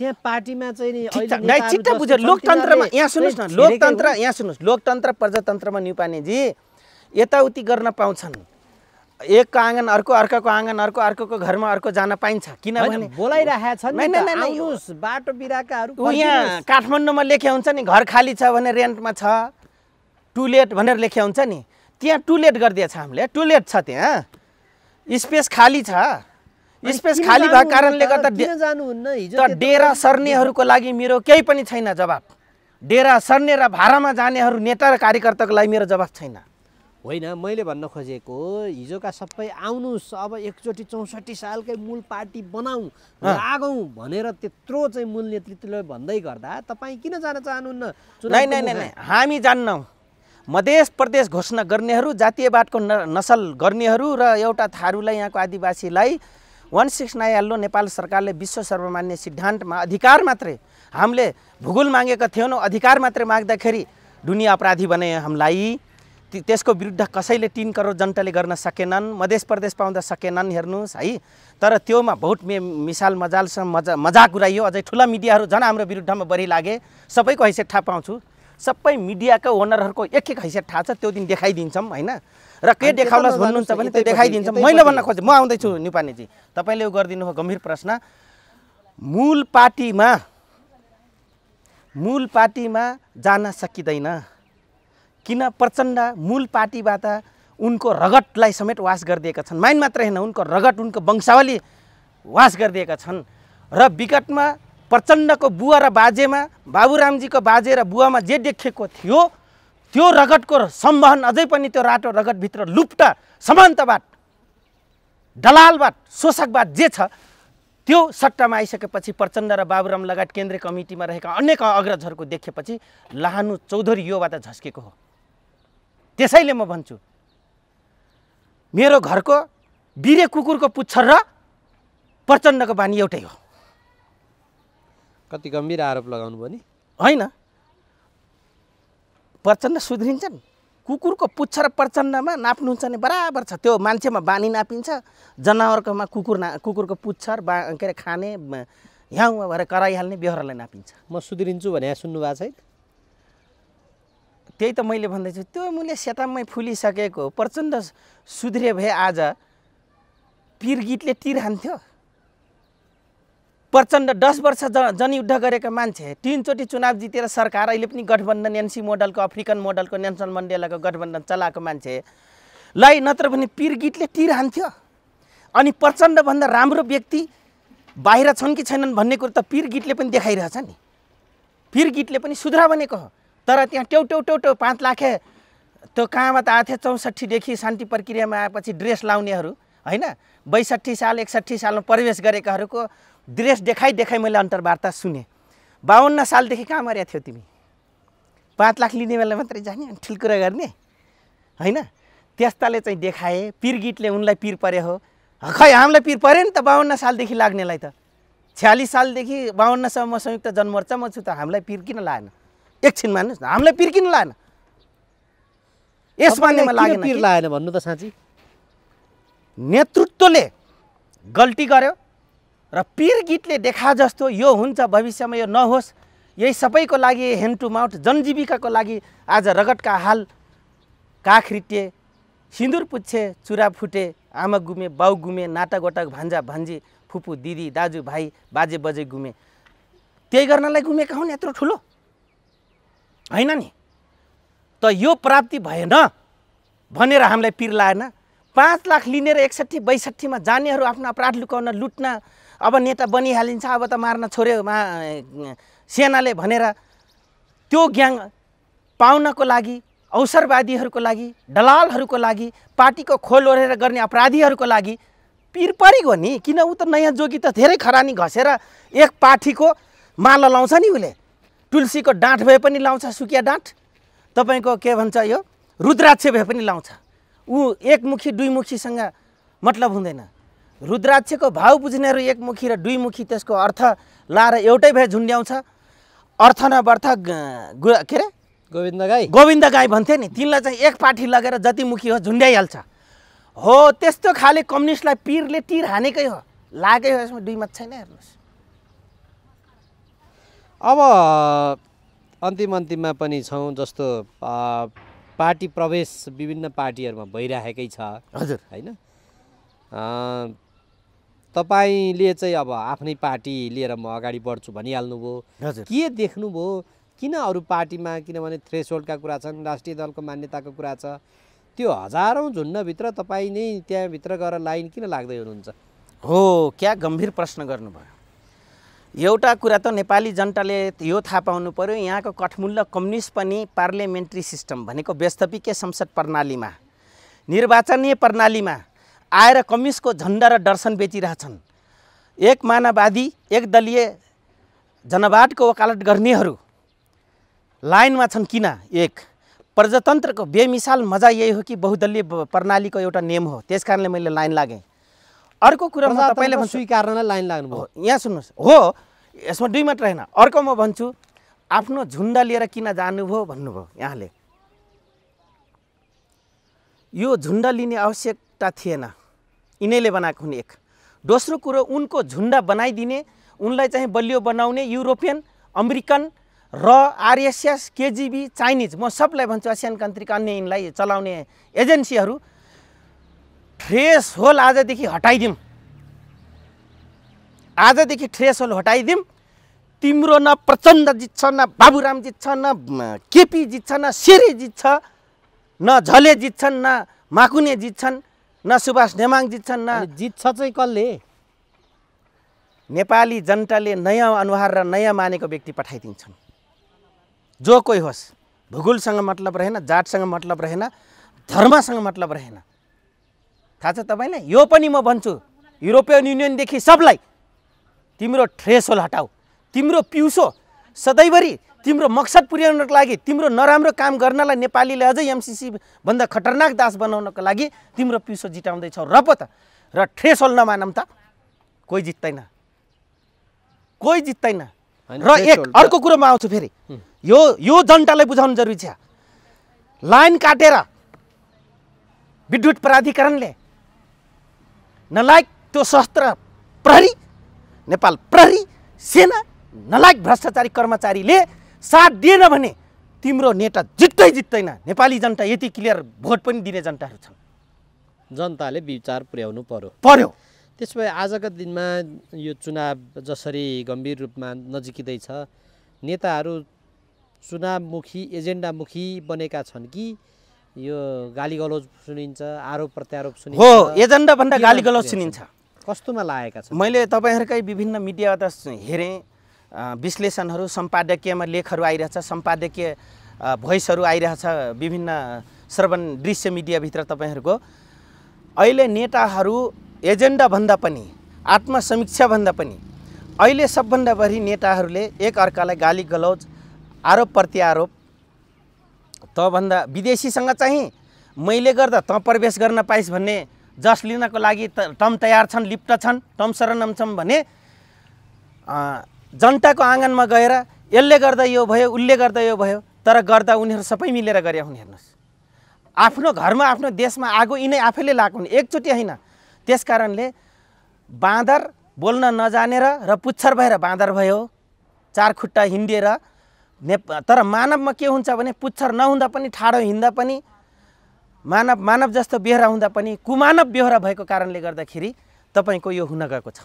त्यहाँ पार्टीमा चाहिँ चित्त बुझ्यो लोकतन्त्रमा यहाँ सुन्नुहोस् न लोकतन्त्र यहाँ सुन्नुहोस् लोकतन्त्र प्रजातन्त्रमा न्युपानेजी यताउति गर्न पाउँछन् एकको आँगन अर्को अर्काको आँगन अर्को अर्को घरमा अर्को जान पाइन्छ किनभने बाटो बिराकाहरू यहाँ काठमाडौँमा लेख्या हुन्छ नि घर खाली छ भने रेन्टमा छ टुलेट भनेर लेख्या हुन्छ नि त्यहाँ टुलेट गरिदिएछ हामीले टुलेट छ त्यहाँ स्पेस खाली छ स्पेस खाली भएको कारणले गर्दा जानुहुन्न हिजो डेरा सर्नेहरूको लागि मेरो केही पनि छैन जवाब डेरा सर्ने र भाडामा जानेहरू नेता र कार्यकर्ताको लागि मेरो जवाब छैन होइन मैले भन्न खोजेको हिजोका सबै आउनुहोस् अब एकचोटि चौसठी सालकै मूल पार्टी बनाऊ लागौँ भनेर त्यत्रो चाहिँ मूल नेतृत्वले भन्दै गर्दा तपाईँ किन जान चाहनुहुन्न नै नै नै हामी जान्नौ मधेस प्रदेश घोषणा गर्नेहरू जातीयवादको नसल गर्नेहरू र एउटा थारूलाई यहाँको आदिवासीलाई one six nine ILO Nepal सरकारले विश्व सर्वमान्य सिद्धान्तमा अधिकार मात्रै हामीले भूगोल मागेका थिएनौँ अधिकार मात्रै माग्दाखेरि दुनियाँ अपराधी बने हामीलाई त्यसको विरुद्ध कसैले तिन करोड जनताले गर्न सकेनन् मधेस प्रदेश पाउँदा सकेनन् हेर्नुहोस् है तर त्योमा भोट मे मिसाल मजालसँग मजा मजाक उडाइयो अझै ठुला मिडियाहरू झन् हाम्रो विरुद्धमा बढी लागे सबैको हैसियत थाहा पाउँछु सबै मिडियाका ओनरहरूको एक एक हैसियत थाहा छ त्यो दिन देखाइदिन्छौँ होइन र के देखाउनुहोस् भन्नुहुन्छ भने त्यो देखाइदिन्छ मैले भन्न खोजेँ म आउँदैछु निपानेजी तपाईँले यो गरिदिनु हो गम्भीर प्रश्न मूल पार्टीमा मूल पार्टीमा जान सकिँदैन किन प्रचण्ड मूल पार्टीबाट उनको रगतलाई समेत वास गरिदिएका छन् माइन मात्र होइन उनको रगत उनको वंशावली वास गरिदिएका छन् र विगतमा प्रचण्डको बुवा र बाजेमा बाबुरामजीको बाजे र बुवामा जे देखेको थियो त्यो रगतको सम्वहन अझै पनि त्यो रातो रगतभित्र लुप्त समान्तवाद दलालवाद शोषकवाद जे छ त्यो सट्टामा आइसकेपछि प्रचण्ड र बाबुराम लगायत केन्द्रीय कमिटीमा रहेका अनेक अग्रजहरूको देखेपछि लानु चौधरी योबाट झस्केको हो त्यसैले म भन्छु मेरो घरको बिरे कुकुरको पुच्छर र प्रचण्डको बानी एउटै हो कति गम्भीर आरोप लगाउनु भयो नि होइन प्रचण्ड सुध्रिन्छन् कुकुरको पुच्छर प्रचण्डमा नाप्नुहुन्छ भने बराबर छ त्यो मान्छेमा बानी नापिन्छ जनावरकोमा कुकुर ना कुकुरको पुच्छर बा के अरे खाने ह्याउ भएर कराइहाल्ने बेहोरालाई नापिन्छ म सुध्रिन्छु भने सुन्नुभएको है त्यही त मैले भन्दैछु त्यो मैले सेतामै फुलिसकेको प्रचण्ड सुध्रियो भए आज पिर गीतले टिर हान्थ्यो प्रचण्ड दस वर्ष ज जनयुद्ध गरेका मान्छे तिनचोटि चुनाव जितेर सरकार अहिले पनि गठबन्धन एनसी मोडलको अफ्रिकन मोडलको नेल्सन मण्डेलाको गठबन्धन चलाएको मान्छेलाई नत्र भने पिरगिटले तिर हान्थ्यो अनि प्रचण्डभन्दा राम्रो व्यक्ति बाहिर छन् कि छैनन् भन्ने कुरो त पिरगिटले पनि देखाइरहेछ नि पिरगिटले पनि सुध्रा भनेको हो तर त्यहाँ ट्यौ ट्यौ पाँच लाखे त्यो कहाँबाट आएको थियो चौसठीदेखि शान्ति प्रक्रियामा आएपछि ड्रेस लाउनेहरू होइन बैसठी साल एकसट्ठी सालमा प्रवेश गरेकाहरूको ड्रेस देखाइ देखाइ मैले अन्तर्वार्ता सुने बाहन्न सालदेखि कहाँ मर्या थियो तिमी पाँच लाख लिने बेला मात्रै जाने अनि कुरा गर्ने होइन त्यस्ताले चाहिँ देखाए पिर गीतले उनलाई पिर परे हो खै हामीलाई पिर पऱ्यो नि त बाहन्न सालदेखि लाग्नेलाई त छ्यालिस सालदेखि बाहन्नसम्म म संयुक्त जनमोर्चामा छु त हामीलाई पिर किन लाएन एकछिन मान्नुहोस् न हामीलाई पिर किन लाएन यस मान्नेमा लागेन पिर लाएन भन्नु त साँच्ची नेतृत्वले गल्ती गर्यो र पिर गीतले देखा जस्तो यो हुन्छ भविष्यमा यो नहोस् यही सबैको लागि हेन्ड टु माउथ जनजीविकाको लागि आज रगतका हाल काख रिटे सिन्दुर पुच्छे चुरा फुटे आमा गुमे बाउ गुमे वटक भान्जा भान्जी फुपू दिदी दाजु भाइ बाजे बजे गुमे त्यही गर्नलाई गुमेका हुन् यत्रो ठुलो होइन नि त यो प्राप्ति भएन भनेर हामीलाई पिर लाएन पाँच लाख लिनेर एकसट्ठी बैसठीमा जानेहरू आफ्नो अपराध लुकाउन लुट्न अब नेता बनिहालिन्छ अब त मार्न छोड्यो मा सेनाले भनेर त्यो ग्याङ पाउनको लागि अवसरवादीहरूको लागि दलालहरूको लागि पार्टीको खोल ओरेर गर्ने अपराधीहरूको लागि पिर परेको नि किन ऊ त नयाँ जोगी त धेरै खरानी घसेर एक पार्टीको माल लाउँछ नि उसले तुलसीको डाँठ भए पनि लाउँछ सुकिया डाँठ तपाईँको के भन्छ यो रुद्राक्ष भए पनि लाउँछ ऊ एकमुखी दुईमुखीसँग मतलब हुँदैन रुद्राक्षको भाव बुझ्नेहरू एकमुखी र दुईमुखी त्यसको अर्थ लाएर एउटै भए झुन्ड्याउँछ अर्थ नवर्थ के अरे गोविन्द गाई गोविन्द गाई भन्थे नि तिनलाई चाहिँ एक पाठी लगेर जतिमुखी हो झुन्ड्याइहाल्छ हो त्यस्तो खाले कम्युनिस्टलाई पिरले तिर हानेकै हो लागै हो यसमा दुई मत छैन हेर्नुहोस् अब अन्तिम अन्तिममा पनि छौँ जस्तो पार्टी प्रवेश विभिन्न पार्टीहरूमा भइराखेकै छ हजुर होइन तपाईँले चाहिँ अब आफ्नै पार्टी लिएर म अगाडि बढ्छु भनिहाल्नुभयो के देख्नुभयो किन अरू पार्टीमा किनभने थ्रेसोल्डका कुरा छन् राष्ट्रिय दलको मान्यताको कुरा छ त्यो हजारौँ झुन्डभित्र तपाईँ नै त्यहाँभित्र गएर लाइन किन लाग्दै हुनुहुन्छ हो क्या गम्भीर प्रश्न गर्नुभयो एउटा कुरा त नेपाली जनताले यो थाहा पाउनु पर्यो यहाँको कठमुल्ल कम्युनिस्ट पनि पार्लियामेन्ट्री सिस्टम भनेको व्यस्तपिकीय संसद प्रणालीमा निर्वाचनीय प्रणालीमा आएर कम्युनिस्टको झन्डा र दर्शन बेचिरहेछन् एक मानववादी एक दलीय जनवादको वकालत गर्नेहरू लाइनमा छन् किन एक प्रजातन्त्रको बेमिसाल मजा यही हो कि बहुदलीय प्रणालीको एउटा नियम हो त्यस कारणले मैले लाइन लागेँ अर्को कुरा तपाईँले स्वीकार्नलाई लाइन लाग्नुभयो यहाँ सुन्नुहोस् हो यसमा दुई मात्र होइन अर्को म भन्छु आफ्नो झुन्ड लिएर किन जानुभयो भन्नुभयो यहाँले यो झुन्ड लिने आवश्यकता थिएन यिनैले बनाएको हुने एक दोस्रो कुरो उनको झुन्ड बनाइदिने उनलाई चाहिँ बलियो बनाउने युरोपियन अमेरिकन र आरएसएस केजिबी चाइनिज म सबलाई भन्छु एसियन कन्ट्रीका अन्य यिनलाई चलाउने एजेन्सीहरू थ्रेस होल आजदेखि हटाइदिउँ आजदेखि थ्रेस होल हटाइदिउँ तिम्रो न प्रचण्ड जित्छ न बाबुराम जित्छ न केपी जित्छ न सेरे जित्छ न झले जित्छन् न माकुने जित्छन् न सुभाष नेमाङ जित्छन् न जित्छ चाहिँ कसले नेपाली जनताले नयाँ अनुहार र नयाँ मानेको व्यक्ति पठाइदिन्छन् जो कोही होस् भूगोलसँग मतलब रहेन जातसँग मतलब रहेन धर्मसँग मतलब रहेन थाहा छ तपाईँलाई यो पनि म भन्छु युरोपियन युनियनदेखि सबलाई तिम्रो थ्रेसोल हटाऊ तिम्रो पिउसो सधैँभरि तिम्रो मकसद पुर्याउनको लागि तिम्रो नराम्रो काम गर्नलाई नेपालीले अझै भन्दा खतरनाक दास बनाउनको लागि तिम्रो पिउसो जिताउँदैछौ र पो त र थ्रेसोल नमानौँ त कोही जित्दैन कोही जित्दैन र एक अर्को कुरोमा आउँछु फेरि यो यो जनतालाई बुझाउनु जरुरी छ लाइन काटेर विद्युत प्राधिकरणले नलायक त्यो सशस्त्र प्रहरी नेपाल प्रहरी सेना नलायक भ्रष्टाचारी कर्मचारीले साथ दिएन भने तिम्रो नेता जित्दै जित्दैन नेपाली जनता यति क्लियर भोट पनि दिने जनताहरू छन् जनताले विचार पुर्याउनु पर्यो पर्यो त्यसो भए आजको दिनमा यो चुनाव जसरी गम्भीर रूपमा नजिकिँदैछ नेताहरू चुनावमुखी एजेन्डामुखी बनेका छन् कि यो गाली गलोज सुनिन्छ आरोप प्रत्यारोप सुनिन्छ हो एजेन्डाभन्दा गाली गलोज सुनिन्छ कस्तोमा लागेका छन् मैले तपाईँहरूकै विभिन्न मिडियाबाट हेरेँ विश्लेषणहरू सम्पादकीयमा लेखहरू आइरहेछ सम्पादकीय भोइसहरू आइरहेछ विभिन्न श्रवण दृश्य मिडियाभित्र तपाईँहरूको अहिले नेताहरू एजेन्डाभन्दा पनि आत्मसमीक्षाभन्दा पनि अहिले सबभन्दा बढी नेताहरूले एकअर्कालाई गाली गलौज आरोप प्रत्यारोप तँभन्दा विदेशीसँग चाहिँ मैले गर्दा तँ प्रवेश गर्न पाइस् भन्ने जस लिनको लागि टम तयार छन् लिप्ट छन् टम शरणम छन् भने जनताको आँगनमा गएर यसले गर्दा यो भयो उसले गर्दा यो भयो तर गर्दा उनीहरू सबै मिलेर गरे हुन् हेर्नुहोस् आफ्नो घरमा आफ्नो देशमा आगो यिनै आफैले लगाएको हुन् एकचोटि होइन त्यस कारणले बाँदर बोल्न नजानेर र पुच्छर भएर बाँदर भयो चार खुट्टा हिँडिएर ने तर मानवमा के हुन्छ भने पुच्छर नहुँदा पनि ठाडो हिँड्दा पनि मानव मानव जस्तो बेहोरा हुँदा पनि कुमानव बेहोरा भएको कारणले गर्दाखेरि तपाईँको यो हुन गएको छ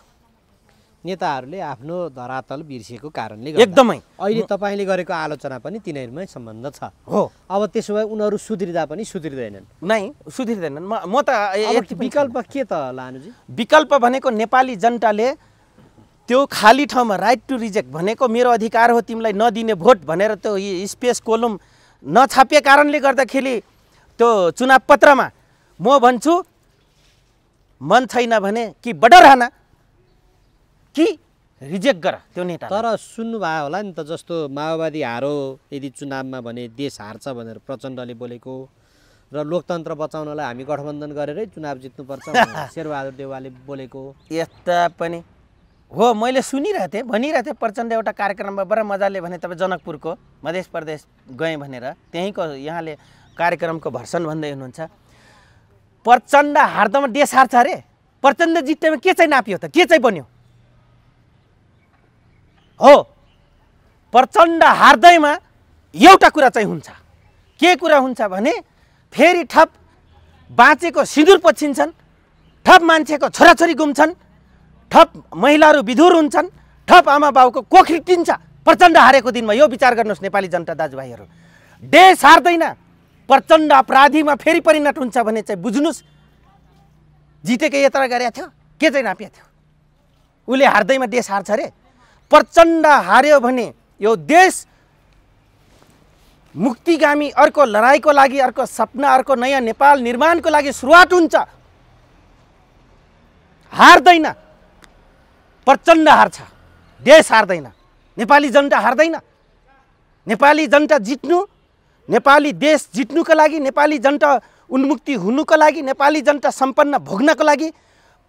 नेताहरूले आफ्नो धरातल बिर्सिएको कारणले एकदमै अहिले तपाईँले गरेको आलोचना पनि तिनीहरूमै सम्बन्ध छ हो अब त्यसो भए उनीहरू सुध्रिँदा पनि सुध्रिँदैनन् नै सुध्रिँदैनन् म त विकल्प के त लानुजी विकल्प भनेको नेपाली जनताले त्यो खाली ठाउँमा राइट टु रिजेक्ट भनेको मेरो अधिकार हो तिमीलाई नदिने भोट भनेर त्यो स्पेस कोलम नछापिए कारणले गर्दाखेरि त्यो चुनाव पत्रमा म भन्छु मन छैन भने कि बडरहाना कि रिजेक्ट गर त्यो नेता तर सुन्नुभयो होला नि त जस्तो माओवादी हारो यदि चुनावमा भने देश हार्छ भनेर प्रचण्डले बोलेको र लोकतन्त्र बचाउनलाई हामी गठबन्धन गरेरै चुनाव जित्नुपर्छ शेरबहादुर देवालले बोलेको यस्ता पनि हो मैले सुनिरहेको थिएँ भनिरहेको थिएँ प्रचण्ड एउटा कार्यक्रममा बडा मजाले भने तपाईँ जनकपुरको मध्य प्रदेश गएँ भनेर त्यहीँको यहाँले कार्यक्रमको भर्सन भन्दै हुनुहुन्छ प्रचण्ड हार्दामा देश हार्छ अरे प्रचण्ड जित्नेमा के चाहिँ नापियो त के चाहिँ बन्यो हो प्रचण्ड हार्दैमा एउटा कुरा चाहिँ हुन्छ के कुरा हुन्छ भने फेरि ठप बाँचेको सिँदुर पछिन्छन् ठप मान्छेको छोराछोरी गुम्छन् थप महिलाहरू विधुर हुन्छन् थप आमा बाउको कोख्रिटिन्छ प्रचण्ड हारेको दिनमा यो विचार गर्नुहोस् नेपाली जनता दाजुभाइहरू देश हार्दैन प्रचण्ड अपराधीमा फेरि परिणत हुन्छ भने चाहिँ बुझ्नुहोस् जितेकै यात्रा गरेका थियो के चाहिँ नापिएको थियो उसले हार्दैमा देश हार्छ अरे प्रचण्ड हार्यो भने यो देश मुक्तिगामी अर्को लडाइँको लागि अर्को सपना अर्को नयाँ नेपाल निर्माणको लागि सुरुवात हुन्छ हार्दैन प्रचण्ड हार्छ देश हार्दैन नेपाली जनता हार्दैन नेपाली जनता जित्नु नेपाली देश जित्नुको लागि नेपाली जनता उन्मुक्ति हुनुको लागि नेपाली जनता सम्पन्न भोग्नको लागि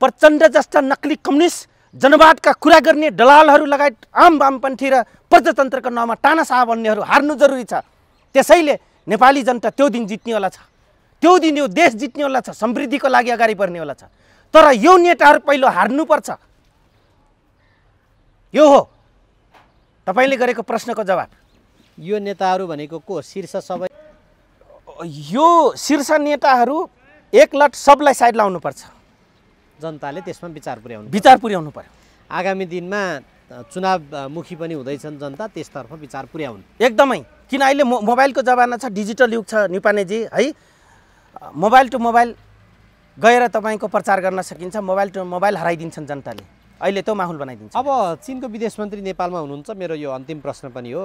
प्रचण्ड जस्ता नक्ली कम्युनिस्ट जनवादका कुरा गर्ने दलालहरू लगायत आम वामपन्थी र प्रजातन्त्रको नाउँमा टानासाह भन्नेहरू हार्नु जरुरी छ त्यसैले नेपाली जनता त्यो दिन जित्नेवाला छ त्यो दिन यो देश जित्नेवाला छ समृद्धिको लागि अगाडि बढ्नेवाला छ तर यो नेताहरू पहिलो हार्नुपर्छ यो हो तपाईँले गरेको प्रश्नको जवाब यो नेताहरू भनेको को शीर्ष सबै यो शीर्ष नेताहरू एकलट सबलाई साइड लाउनुपर्छ जनताले त्यसमा विचार पुर्याउनु विचार पुर्याउनु पर्यो आगामी दिनमा चुनावमुखी पनि हुँदैछन् जनता त्यसतर्फ विचार पुर्याउनु एकदमै किन अहिले मो मोबाइलको जमाना छ डिजिटल युग छ निपानेजी है मोबाइल टु मोबाइल गएर तपाईँको प्रचार गर्न सकिन्छ मोबाइल टु मोबाइल हराइदिन्छन् जनताले अहिले त्यो माहौल बनाइदिन्छ अब चिनको विदेश मन्त्री नेपालमा हुनुहुन्छ मेरो यो अन्तिम प्रश्न पनि हो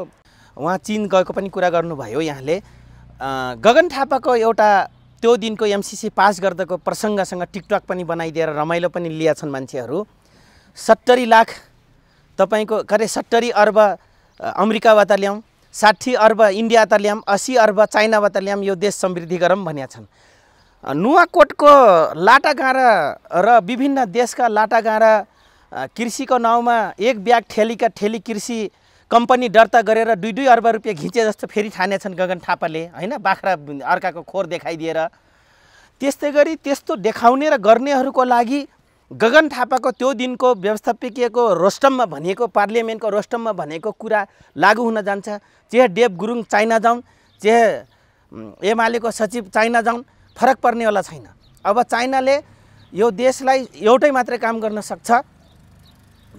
उहाँ चिन गएको पनि कुरा गर्नुभयो यहाँले गगन थापाको एउटा त्यो दिनको एमसिसी पास गर्दाको प्रसङ्गसँग टिकटक पनि बनाइदिएर रमाइलो पनि लिएछन् मान्छेहरू सत्तरी लाख तपाईँको करे सत्तरी अर्ब अमेरिकाबाट ल्याउँ साठी अर्ब इन्डियाबाट ल्याउँ असी अर्ब चाइनाबाट ल्याउँ यो देश समृद्धि गरौँ भनेका छन् नुवाकोटको लाटागाँडा र विभिन्न देशका लाटागाँडा कृषिको नाउँमा एक ब्याग ठेलीका ठेली कृषि कम्पनी दर्ता गरेर दुई दुई अर्ब रुपियाँ घिचे जस्तो फेरि ठानेछन् गगन थापाले होइन बाख्रा अर्काको खोर देखाइदिएर त्यस्तै गरी त्यस्तो देखाउने र गर्नेहरूको लागि गगन थापाको त्यो दिनको व्यवस्थापकीयको रोस्टममा भनिएको पार्लियामेन्टको रोस्टममा भनेको कुरा लागू हुन जान्छ चाहे देव गुरुङ चाइना जाउँ चाहे एमालेको सचिव चाइना जाउँ फरक पर्नेवाला छैन अब चाइनाले यो देशलाई एउटै मात्रै काम गर्न सक्छ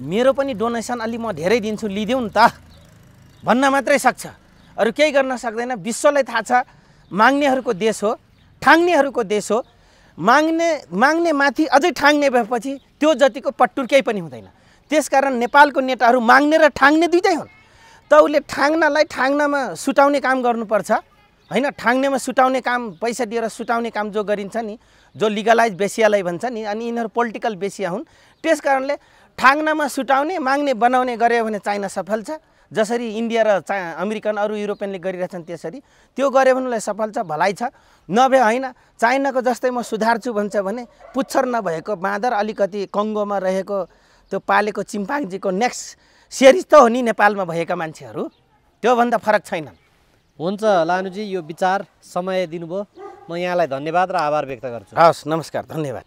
मेरो पनि डोनेसन अलि म धेरै दिन्छु लिदिउँ नि त भन्न मात्रै सक्छ अरू केही गर्न सक्दैन विश्वलाई थाहा छ माग्नेहरूको देश हो ठाङ्नेहरूको देश हो माग्ने माग्ने माथि अझै ठाङ्ने भएपछि त्यो जतिको पट्टुर केही पनि हुँदैन त्यसकारण नेपालको नेताहरू माग्ने र ठाङ्ने दुइटै हुन् त उसले ठाङ्नलाई ठाङ्नमा सुटाउने काम गर्नुपर्छ होइन ठाङ्नेमा सुटाउने काम पैसा दिएर सुटाउने काम जो गरिन्छ नि जो लिगलाइज बेसियालाई भन्छ नि अनि यिनीहरू पोलिटिकल बेसिया हुन् त्यस कारणले ठाङ्नामा सुटाउने माग्ने बनाउने गर्यो भने चाइना सफल छ जसरी इन्डिया र चा अमेरिकन अरू युरोपियनले गरिरहेछन् त्यसरी त्यो गऱ्यो भने उसलाई सफल छ भलाइ छ नभए होइन चाइनाको जस्तै म सुधार्छु भन्छ भने पुच्छर नभएको बाँदर अलिकति कङ्गोमा रहेको त्यो पालेको चिम्पाङ्जीको नेक्स्ट सिरिज त हो नि नेपालमा भएका मान्छेहरू त्योभन्दा फरक छैनन् हुन्छ लानुजी यो विचार समय दिनुभयो म यहाँलाई धन्यवाद र आभार व्यक्त गर्छु हवस् नमस्कार धन्यवाद